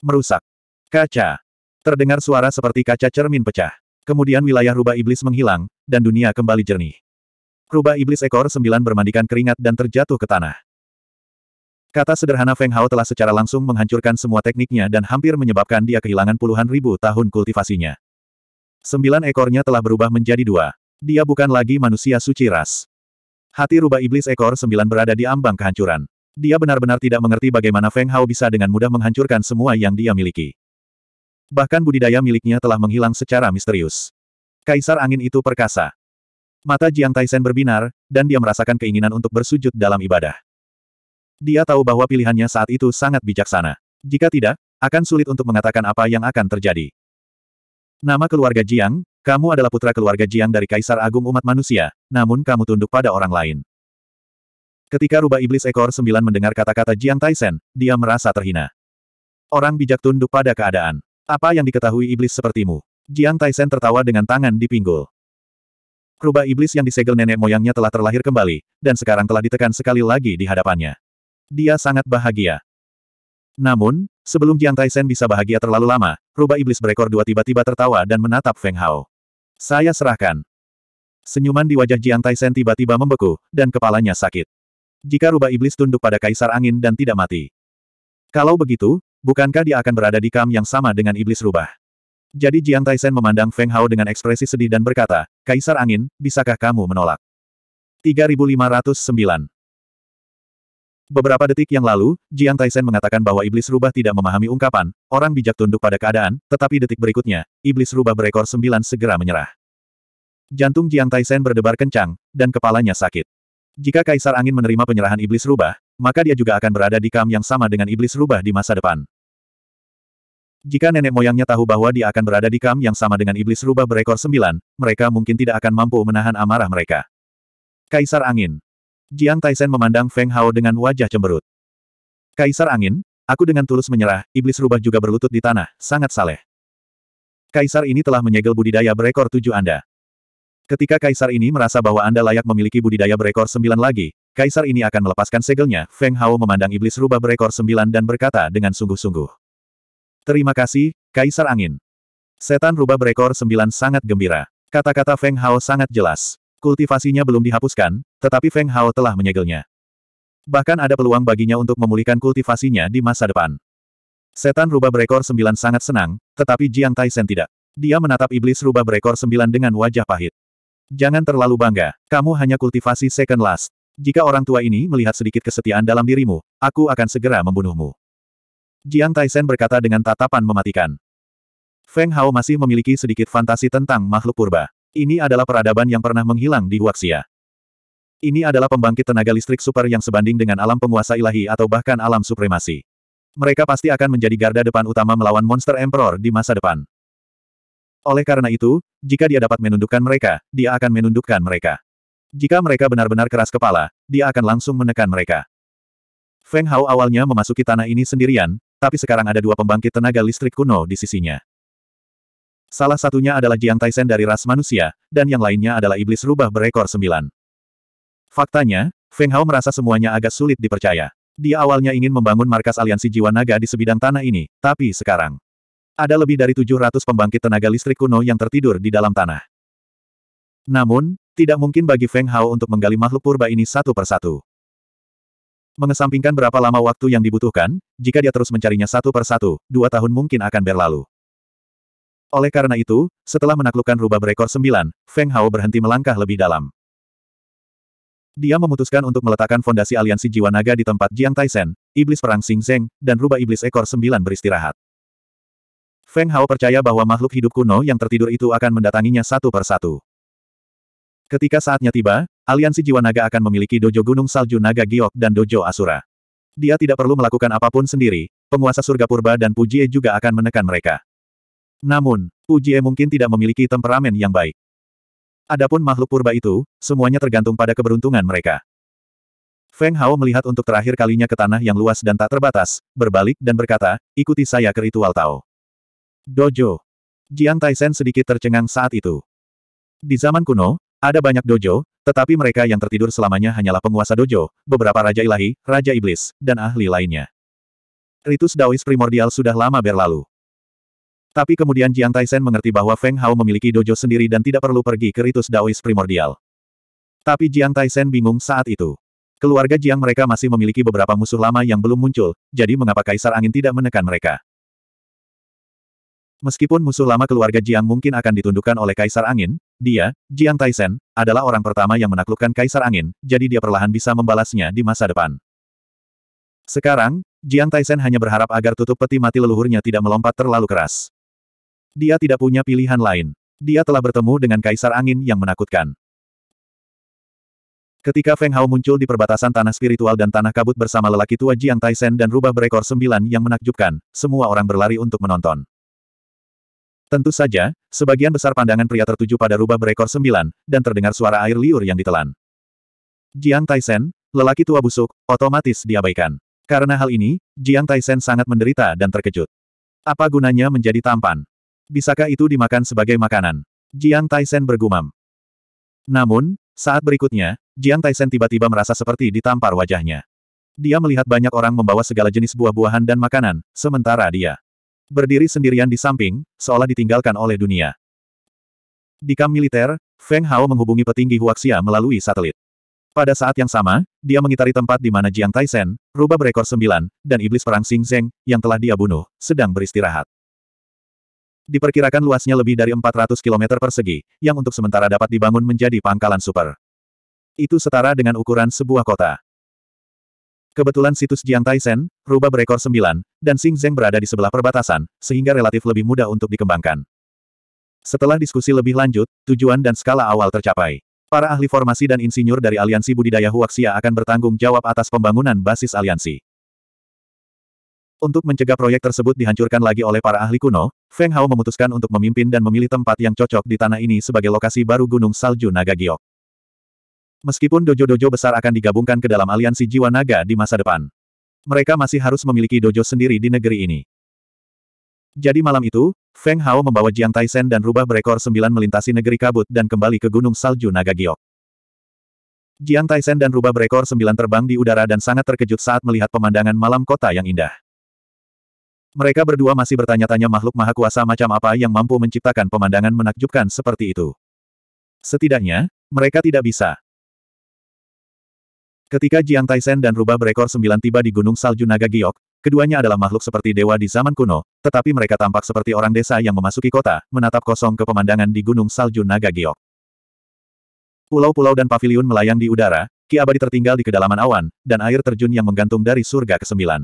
Merusak. Kaca. Terdengar suara seperti kaca cermin pecah. Kemudian wilayah rubah iblis menghilang, dan dunia kembali jernih. Rubah iblis ekor sembilan bermandikan keringat dan terjatuh ke tanah. Kata sederhana Feng Hao telah secara langsung menghancurkan semua tekniknya dan hampir menyebabkan dia kehilangan puluhan ribu tahun kultivasinya. Sembilan ekornya telah berubah menjadi dua. Dia bukan lagi manusia suci ras. Hati rubah iblis ekor sembilan berada di ambang kehancuran. Dia benar-benar tidak mengerti bagaimana Feng Hao bisa dengan mudah menghancurkan semua yang dia miliki. Bahkan budidaya miliknya telah menghilang secara misterius. Kaisar angin itu perkasa. Mata Jiang Taisen berbinar, dan dia merasakan keinginan untuk bersujud dalam ibadah. Dia tahu bahwa pilihannya saat itu sangat bijaksana. Jika tidak, akan sulit untuk mengatakan apa yang akan terjadi. Nama keluarga Jiang, kamu adalah putra keluarga Jiang dari Kaisar Agung Umat Manusia, namun kamu tunduk pada orang lain. Ketika rubah iblis ekor sembilan mendengar kata-kata Jiang Taisen, dia merasa terhina. Orang bijak tunduk pada keadaan. Apa yang diketahui iblis sepertimu? Jiang Taisen tertawa dengan tangan di pinggul. Rubah iblis yang disegel nenek moyangnya telah terlahir kembali, dan sekarang telah ditekan sekali lagi di hadapannya. Dia sangat bahagia. Namun, sebelum Jiang Taisen bisa bahagia terlalu lama, rubah iblis berekor dua tiba-tiba tertawa dan menatap Feng Hao. Saya serahkan. Senyuman di wajah Jiang Taisen tiba-tiba membeku, dan kepalanya sakit. Jika rubah iblis tunduk pada kaisar angin dan tidak mati. Kalau begitu, bukankah dia akan berada di kam yang sama dengan iblis rubah? Jadi Jiang Taisen memandang Feng Hao dengan ekspresi sedih dan berkata, Kaisar Angin, bisakah kamu menolak? 3509 Beberapa detik yang lalu, Jiang Taisen mengatakan bahwa iblis rubah tidak memahami ungkapan, orang bijak tunduk pada keadaan, tetapi detik berikutnya, iblis rubah berekor sembilan segera menyerah. Jantung Jiang Taisen berdebar kencang, dan kepalanya sakit. Jika Kaisar Angin menerima penyerahan iblis rubah, maka dia juga akan berada di kam yang sama dengan iblis rubah di masa depan. Jika nenek moyangnya tahu bahwa dia akan berada di kam yang sama dengan iblis rubah berekor sembilan, mereka mungkin tidak akan mampu menahan amarah mereka. Kaisar Angin Jiang Taisen memandang Feng Hao dengan wajah cemberut. Kaisar Angin, aku dengan tulus menyerah, iblis rubah juga berlutut di tanah, sangat saleh. Kaisar ini telah menyegel budidaya berekor tujuh Anda. Ketika kaisar ini merasa bahwa Anda layak memiliki budidaya berekor sembilan lagi, kaisar ini akan melepaskan segelnya. Feng Hao memandang iblis rubah berekor sembilan dan berkata dengan sungguh-sungguh. Terima kasih, Kaisar Angin. Setan rubah berekor sembilan sangat gembira. Kata-kata Feng Hao sangat jelas. Kultivasinya belum dihapuskan, tetapi Feng Hao telah menyegelnya. Bahkan ada peluang baginya untuk memulihkan kultivasinya di masa depan. Setan rubah berekor sembilan sangat senang, tetapi Jiang Taisen tidak. Dia menatap iblis rubah berekor sembilan dengan wajah pahit. Jangan terlalu bangga, kamu hanya kultivasi second last. Jika orang tua ini melihat sedikit kesetiaan dalam dirimu, aku akan segera membunuhmu. Jiang Taisen berkata dengan tatapan mematikan. Feng Hao masih memiliki sedikit fantasi tentang makhluk purba. Ini adalah peradaban yang pernah menghilang di Huaxia. Ini adalah pembangkit tenaga listrik super yang sebanding dengan alam penguasa ilahi atau bahkan alam supremasi. Mereka pasti akan menjadi garda depan utama melawan monster emperor di masa depan. Oleh karena itu, jika dia dapat menundukkan mereka, dia akan menundukkan mereka. Jika mereka benar-benar keras kepala, dia akan langsung menekan mereka. Feng Hao awalnya memasuki tanah ini sendirian, tapi sekarang ada dua pembangkit tenaga listrik kuno di sisinya. Salah satunya adalah Jiang Taisen dari ras manusia, dan yang lainnya adalah iblis rubah berekor sembilan. Faktanya, Feng Hao merasa semuanya agak sulit dipercaya. Dia awalnya ingin membangun markas aliansi jiwa naga di sebidang tanah ini, tapi sekarang. Ada lebih dari 700 pembangkit tenaga listrik kuno yang tertidur di dalam tanah. Namun, tidak mungkin bagi Feng Hao untuk menggali makhluk purba ini satu persatu. Mengesampingkan berapa lama waktu yang dibutuhkan, jika dia terus mencarinya satu persatu, dua tahun mungkin akan berlalu. Oleh karena itu, setelah menaklukkan rubah berekor sembilan, Feng Hao berhenti melangkah lebih dalam. Dia memutuskan untuk meletakkan fondasi aliansi jiwa naga di tempat Jiang Taisen, iblis perang Xing Zeng, dan rubah iblis ekor sembilan beristirahat. Feng Hao percaya bahwa makhluk hidup kuno yang tertidur itu akan mendatanginya satu per satu. Ketika saatnya tiba, aliansi jiwa naga akan memiliki dojo gunung salju naga giok dan dojo asura. Dia tidak perlu melakukan apapun sendiri, penguasa surga purba dan Pujie juga akan menekan mereka. Namun, Ujie mungkin tidak memiliki temperamen yang baik. Adapun makhluk purba itu, semuanya tergantung pada keberuntungan mereka. Feng Hao melihat untuk terakhir kalinya ke tanah yang luas dan tak terbatas, berbalik dan berkata, ikuti saya ke ritual Tao. Dojo. Jiang Taisen sedikit tercengang saat itu. Di zaman kuno, ada banyak dojo, tetapi mereka yang tertidur selamanya hanyalah penguasa dojo, beberapa raja ilahi, raja iblis, dan ahli lainnya. Ritus Daois primordial sudah lama berlalu. Tapi kemudian Jiang Taisen mengerti bahwa Feng Hao memiliki dojo sendiri dan tidak perlu pergi ke ritus Daois primordial. Tapi Jiang Taisen bingung saat itu. Keluarga Jiang mereka masih memiliki beberapa musuh lama yang belum muncul, jadi mengapa Kaisar Angin tidak menekan mereka? Meskipun musuh lama keluarga Jiang mungkin akan ditundukkan oleh Kaisar Angin, dia, Jiang Taisen, adalah orang pertama yang menaklukkan Kaisar Angin, jadi dia perlahan bisa membalasnya di masa depan. Sekarang, Jiang Taisen hanya berharap agar tutup peti mati leluhurnya tidak melompat terlalu keras. Dia tidak punya pilihan lain. Dia telah bertemu dengan Kaisar Angin yang menakutkan. Ketika Feng Hao muncul di perbatasan tanah spiritual dan tanah kabut bersama lelaki tua Jiang Taisen dan rubah berekor sembilan yang menakjubkan, semua orang berlari untuk menonton. Tentu saja, sebagian besar pandangan pria tertuju pada rubah berekor sembilan, dan terdengar suara air liur yang ditelan. Jiang Taisen, lelaki tua busuk, otomatis diabaikan. Karena hal ini, Jiang Taisen sangat menderita dan terkejut. Apa gunanya menjadi tampan? bisakah itu dimakan sebagai makanan? Jiang Taisen bergumam. Namun, saat berikutnya, Jiang Taisen tiba-tiba merasa seperti ditampar wajahnya. Dia melihat banyak orang membawa segala jenis buah-buahan dan makanan, sementara dia berdiri sendirian di samping, seolah ditinggalkan oleh dunia. Di kamp militer, Feng Hao menghubungi petinggi Huaxia melalui satelit. Pada saat yang sama, dia mengitari tempat di mana Jiang Taisen, rubah berekor sembilan, dan iblis perang Xing Zeng, yang telah dia bunuh, sedang beristirahat. Diperkirakan luasnya lebih dari 400 km persegi, yang untuk sementara dapat dibangun menjadi pangkalan super. Itu setara dengan ukuran sebuah kota. Kebetulan situs Jiang Taisen, rubah berekor 9, dan Xing Zeng berada di sebelah perbatasan, sehingga relatif lebih mudah untuk dikembangkan. Setelah diskusi lebih lanjut, tujuan dan skala awal tercapai. Para ahli formasi dan insinyur dari Aliansi Budidaya Huaxia akan bertanggung jawab atas pembangunan basis aliansi. Untuk mencegah proyek tersebut dihancurkan lagi oleh para ahli kuno, Feng Hao memutuskan untuk memimpin dan memilih tempat yang cocok di tanah ini sebagai lokasi baru Gunung Salju Naga Giok. Meskipun dojo-dojo besar akan digabungkan ke dalam aliansi jiwa naga di masa depan. Mereka masih harus memiliki dojo sendiri di negeri ini. Jadi malam itu, Feng Hao membawa Jiang Taisen dan rubah berekor sembilan melintasi negeri kabut dan kembali ke Gunung Salju Naga Giok. Jiang Taisen dan rubah berekor sembilan terbang di udara dan sangat terkejut saat melihat pemandangan malam kota yang indah. Mereka berdua masih bertanya-tanya makhluk maha kuasa macam apa yang mampu menciptakan pemandangan menakjubkan seperti itu. Setidaknya, mereka tidak bisa. Ketika Jiang Taisen dan rubah berekor sembilan tiba di Gunung Salju Naga Giok, keduanya adalah makhluk seperti dewa di zaman kuno, tetapi mereka tampak seperti orang desa yang memasuki kota, menatap kosong ke pemandangan di Gunung Salju Naga Giok. Pulau-pulau dan paviliun melayang di udara, Ki Abadi tertinggal di kedalaman awan, dan air terjun yang menggantung dari surga ke-9.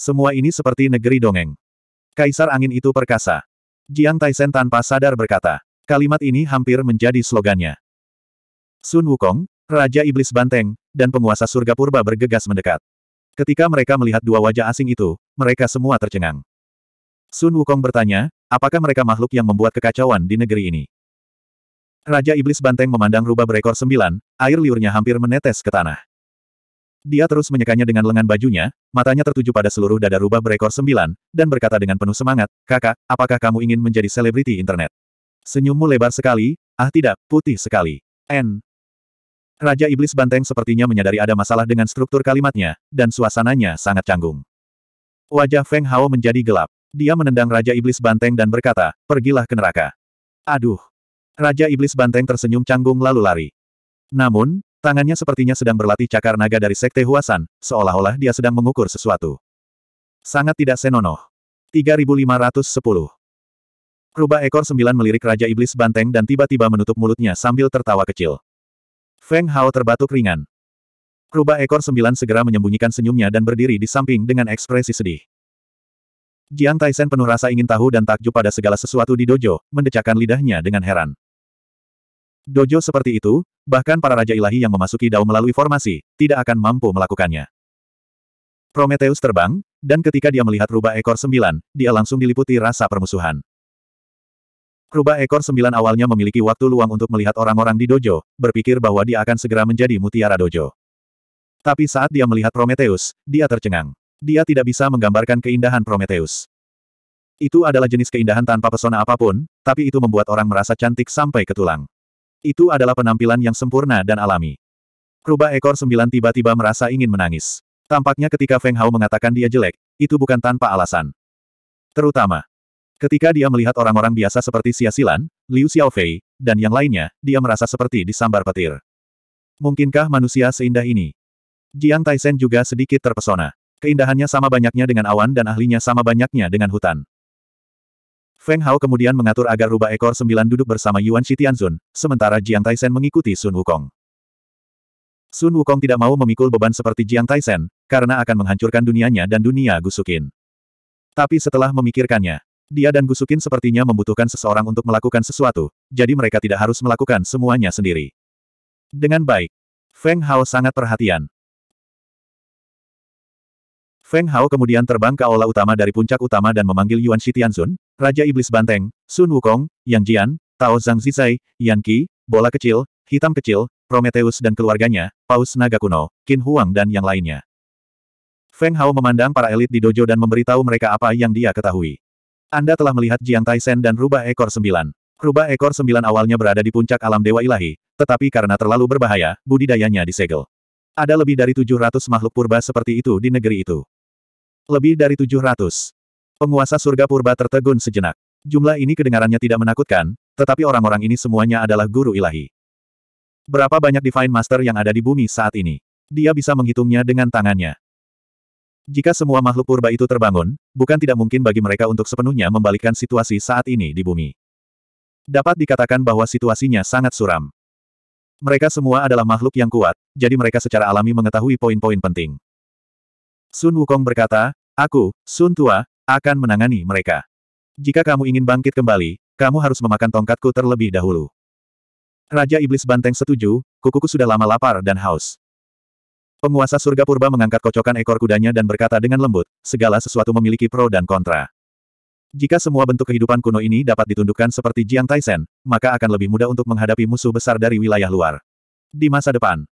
Semua ini seperti negeri dongeng. Kaisar angin itu perkasa. Jiang Taisen tanpa sadar berkata. Kalimat ini hampir menjadi slogannya. Sun Wukong, Raja Iblis Banteng, dan penguasa surga purba bergegas mendekat. Ketika mereka melihat dua wajah asing itu, mereka semua tercengang. Sun Wukong bertanya, apakah mereka makhluk yang membuat kekacauan di negeri ini? Raja Iblis Banteng memandang rubah berekor sembilan, air liurnya hampir menetes ke tanah. Dia terus menyekanya dengan lengan bajunya, matanya tertuju pada seluruh dada rubah berekor sembilan, dan berkata dengan penuh semangat, Kakak, apakah kamu ingin menjadi selebriti internet? Senyummu lebar sekali, ah tidak, putih sekali. N. Raja Iblis Banteng sepertinya menyadari ada masalah dengan struktur kalimatnya, dan suasananya sangat canggung. Wajah Feng Hao menjadi gelap. Dia menendang Raja Iblis Banteng dan berkata, pergilah ke neraka. Aduh. Raja Iblis Banteng tersenyum canggung lalu lari. Namun, Tangannya sepertinya sedang berlatih cakar naga dari Sekte Huasan, seolah-olah dia sedang mengukur sesuatu. Sangat tidak senonoh. 3510. Rubah ekor sembilan melirik Raja Iblis Banteng dan tiba-tiba menutup mulutnya sambil tertawa kecil. Feng Hao terbatuk ringan. Rubah ekor sembilan segera menyembunyikan senyumnya dan berdiri di samping dengan ekspresi sedih. Jiang Taisen penuh rasa ingin tahu dan takjub pada segala sesuatu di dojo, mendecakkan lidahnya dengan heran. Dojo seperti itu, bahkan para Raja Ilahi yang memasuki Dao melalui formasi, tidak akan mampu melakukannya. Prometheus terbang, dan ketika dia melihat rubah ekor sembilan, dia langsung diliputi rasa permusuhan. Rubah ekor sembilan awalnya memiliki waktu luang untuk melihat orang-orang di dojo, berpikir bahwa dia akan segera menjadi mutiara dojo. Tapi saat dia melihat Prometheus, dia tercengang. Dia tidak bisa menggambarkan keindahan Prometheus. Itu adalah jenis keindahan tanpa pesona apapun, tapi itu membuat orang merasa cantik sampai ke tulang. Itu adalah penampilan yang sempurna dan alami. Rubah ekor sembilan tiba-tiba merasa ingin menangis. Tampaknya ketika Feng Hao mengatakan dia jelek, itu bukan tanpa alasan. Terutama, ketika dia melihat orang-orang biasa seperti Xia Silan, Liu Xiaofei, dan yang lainnya, dia merasa seperti disambar petir. Mungkinkah manusia seindah ini? Jiang Taisen juga sedikit terpesona. Keindahannya sama banyaknya dengan awan dan ahlinya sama banyaknya dengan hutan. Feng Hao kemudian mengatur agar rubah ekor sembilan duduk bersama Yuan Shi Tianzun, sementara Jiang Taisen mengikuti Sun Wukong. Sun Wukong tidak mau memikul beban seperti Jiang Taisen, karena akan menghancurkan dunianya dan dunia Gusukin. Tapi setelah memikirkannya, dia dan Gusukin sepertinya membutuhkan seseorang untuk melakukan sesuatu, jadi mereka tidak harus melakukan semuanya sendiri. Dengan baik, Feng Hao sangat perhatian. Feng Hao kemudian terbang ke aula utama dari puncak utama dan memanggil Yuan Shitianzun, Raja Iblis Banteng, Sun Wukong, Yang Jian, Tao Zhang Zizai, Yan Qi, Bola Kecil, Hitam Kecil, Prometheus dan keluarganya, Paus Naga Kuno, Qin Huang dan yang lainnya. Feng Hao memandang para elit di dojo dan memberitahu mereka apa yang dia ketahui. Anda telah melihat Jiang Taisen dan rubah ekor sembilan. Rubah ekor sembilan awalnya berada di puncak alam Dewa Ilahi, tetapi karena terlalu berbahaya, budidayanya disegel. Ada lebih dari 700 makhluk purba seperti itu di negeri itu. Lebih dari 700. Penguasa surga purba tertegun sejenak. Jumlah ini kedengarannya tidak menakutkan, tetapi orang-orang ini semuanya adalah guru ilahi. Berapa banyak Divine Master yang ada di bumi saat ini? Dia bisa menghitungnya dengan tangannya. Jika semua makhluk purba itu terbangun, bukan tidak mungkin bagi mereka untuk sepenuhnya membalikkan situasi saat ini di bumi. Dapat dikatakan bahwa situasinya sangat suram. Mereka semua adalah makhluk yang kuat, jadi mereka secara alami mengetahui poin-poin penting. Sun Wukong berkata, Aku, Sun Tua, akan menangani mereka. Jika kamu ingin bangkit kembali, kamu harus memakan tongkatku terlebih dahulu. Raja Iblis Banteng setuju, kukuku sudah lama lapar dan haus. Penguasa surga purba mengangkat kocokan ekor kudanya dan berkata dengan lembut, segala sesuatu memiliki pro dan kontra. Jika semua bentuk kehidupan kuno ini dapat ditundukkan seperti Jiang Taisen, maka akan lebih mudah untuk menghadapi musuh besar dari wilayah luar. Di masa depan,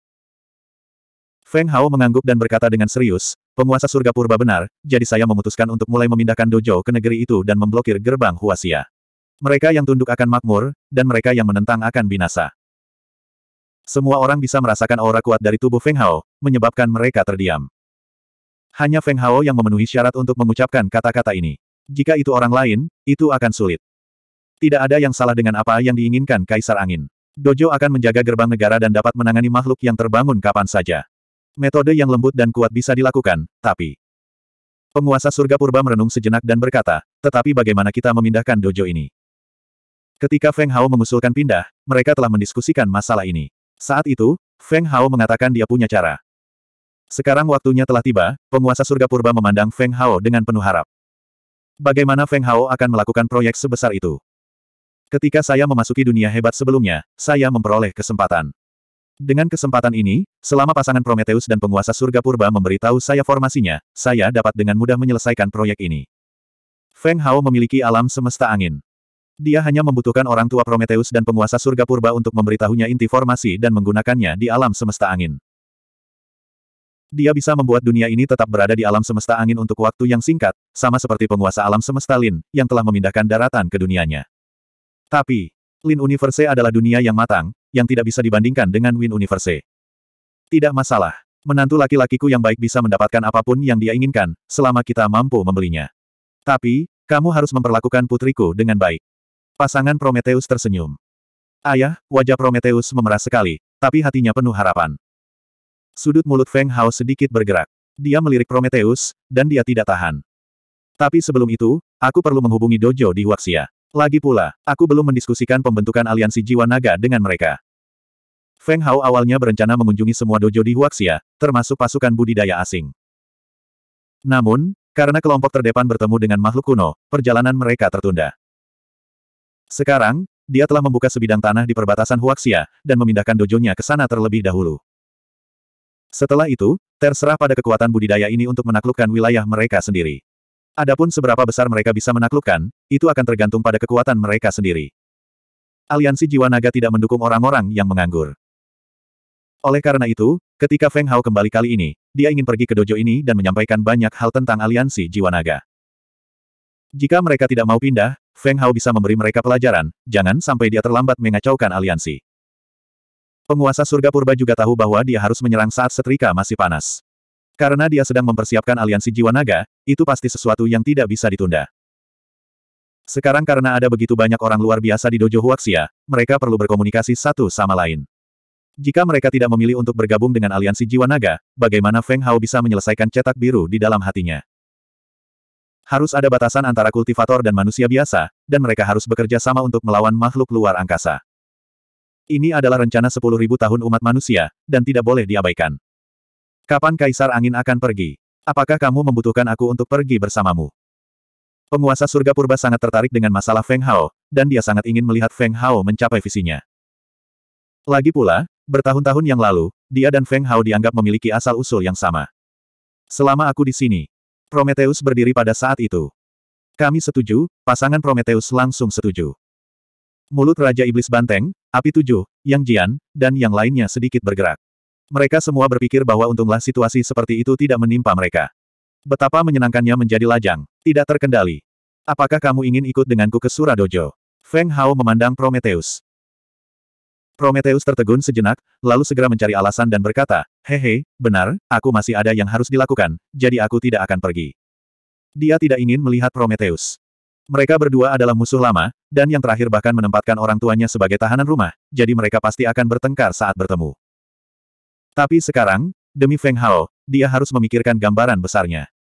Feng Hao mengangguk dan berkata dengan serius, penguasa surga purba benar, jadi saya memutuskan untuk mulai memindahkan dojo ke negeri itu dan memblokir gerbang Huasia. Mereka yang tunduk akan makmur, dan mereka yang menentang akan binasa. Semua orang bisa merasakan aura kuat dari tubuh Feng Hao, menyebabkan mereka terdiam. Hanya Feng Hao yang memenuhi syarat untuk mengucapkan kata-kata ini. Jika itu orang lain, itu akan sulit. Tidak ada yang salah dengan apa yang diinginkan Kaisar Angin. Dojo akan menjaga gerbang negara dan dapat menangani makhluk yang terbangun kapan saja. Metode yang lembut dan kuat bisa dilakukan, tapi... Penguasa surga purba merenung sejenak dan berkata, tetapi bagaimana kita memindahkan dojo ini? Ketika Feng Hao mengusulkan pindah, mereka telah mendiskusikan masalah ini. Saat itu, Feng Hao mengatakan dia punya cara. Sekarang waktunya telah tiba, penguasa surga purba memandang Feng Hao dengan penuh harap. Bagaimana Feng Hao akan melakukan proyek sebesar itu? Ketika saya memasuki dunia hebat sebelumnya, saya memperoleh kesempatan. Dengan kesempatan ini, selama pasangan Prometheus dan penguasa surga purba memberitahu saya formasinya, saya dapat dengan mudah menyelesaikan proyek ini. Feng Hao memiliki alam semesta angin. Dia hanya membutuhkan orang tua Prometheus dan penguasa surga purba untuk memberitahunya inti formasi dan menggunakannya di alam semesta angin. Dia bisa membuat dunia ini tetap berada di alam semesta angin untuk waktu yang singkat, sama seperti penguasa alam semesta Lin, yang telah memindahkan daratan ke dunianya. Tapi, Lin Universe adalah dunia yang matang, yang tidak bisa dibandingkan dengan Win Universe. Tidak masalah. Menantu laki-lakiku yang baik bisa mendapatkan apapun yang dia inginkan, selama kita mampu membelinya. Tapi, kamu harus memperlakukan putriku dengan baik. Pasangan Prometheus tersenyum. Ayah, wajah Prometheus memerah sekali, tapi hatinya penuh harapan. Sudut mulut Feng Hao sedikit bergerak. Dia melirik Prometheus, dan dia tidak tahan. Tapi sebelum itu, aku perlu menghubungi dojo di Waxia. Lagi pula, aku belum mendiskusikan pembentukan aliansi jiwa naga dengan mereka. Feng Hao awalnya berencana mengunjungi semua dojo di Huaxia, termasuk pasukan budidaya asing. Namun, karena kelompok terdepan bertemu dengan makhluk kuno, perjalanan mereka tertunda. Sekarang, dia telah membuka sebidang tanah di perbatasan Huaxia, dan memindahkan dojonya ke sana terlebih dahulu. Setelah itu, terserah pada kekuatan budidaya ini untuk menaklukkan wilayah mereka sendiri. Adapun seberapa besar mereka bisa menaklukkan, itu akan tergantung pada kekuatan mereka sendiri. Aliansi Jiwa Naga tidak mendukung orang-orang yang menganggur. Oleh karena itu, ketika Feng Hao kembali kali ini, dia ingin pergi ke dojo ini dan menyampaikan banyak hal tentang aliansi Jiwa Naga. Jika mereka tidak mau pindah, Feng Hao bisa memberi mereka pelajaran, jangan sampai dia terlambat mengacaukan aliansi. Penguasa surga purba juga tahu bahwa dia harus menyerang saat setrika masih panas. Karena dia sedang mempersiapkan aliansi jiwa naga, itu pasti sesuatu yang tidak bisa ditunda. Sekarang karena ada begitu banyak orang luar biasa di dojo Huaxia, mereka perlu berkomunikasi satu sama lain. Jika mereka tidak memilih untuk bergabung dengan aliansi jiwa naga, bagaimana Feng Hao bisa menyelesaikan cetak biru di dalam hatinya? Harus ada batasan antara kultivator dan manusia biasa, dan mereka harus bekerja sama untuk melawan makhluk luar angkasa. Ini adalah rencana 10.000 tahun umat manusia, dan tidak boleh diabaikan. Kapan Kaisar Angin akan pergi? Apakah kamu membutuhkan aku untuk pergi bersamamu? Penguasa surga purba sangat tertarik dengan masalah Feng Hao, dan dia sangat ingin melihat Feng Hao mencapai visinya. Lagi pula, bertahun-tahun yang lalu, dia dan Feng Hao dianggap memiliki asal-usul yang sama. Selama aku di sini, Prometheus berdiri pada saat itu. Kami setuju, pasangan Prometheus langsung setuju. Mulut Raja Iblis Banteng, Api Tujuh, Yang Jian, dan yang lainnya sedikit bergerak. Mereka semua berpikir bahwa untunglah situasi seperti itu tidak menimpa mereka. Betapa menyenangkannya menjadi lajang, tidak terkendali. Apakah kamu ingin ikut denganku ke Suradojo? Feng Hao memandang Prometheus. Prometheus tertegun sejenak, lalu segera mencari alasan dan berkata, Hehe, benar, aku masih ada yang harus dilakukan, jadi aku tidak akan pergi. Dia tidak ingin melihat Prometheus. Mereka berdua adalah musuh lama, dan yang terakhir bahkan menempatkan orang tuanya sebagai tahanan rumah, jadi mereka pasti akan bertengkar saat bertemu. Tapi sekarang, demi Feng Hao, dia harus memikirkan gambaran besarnya.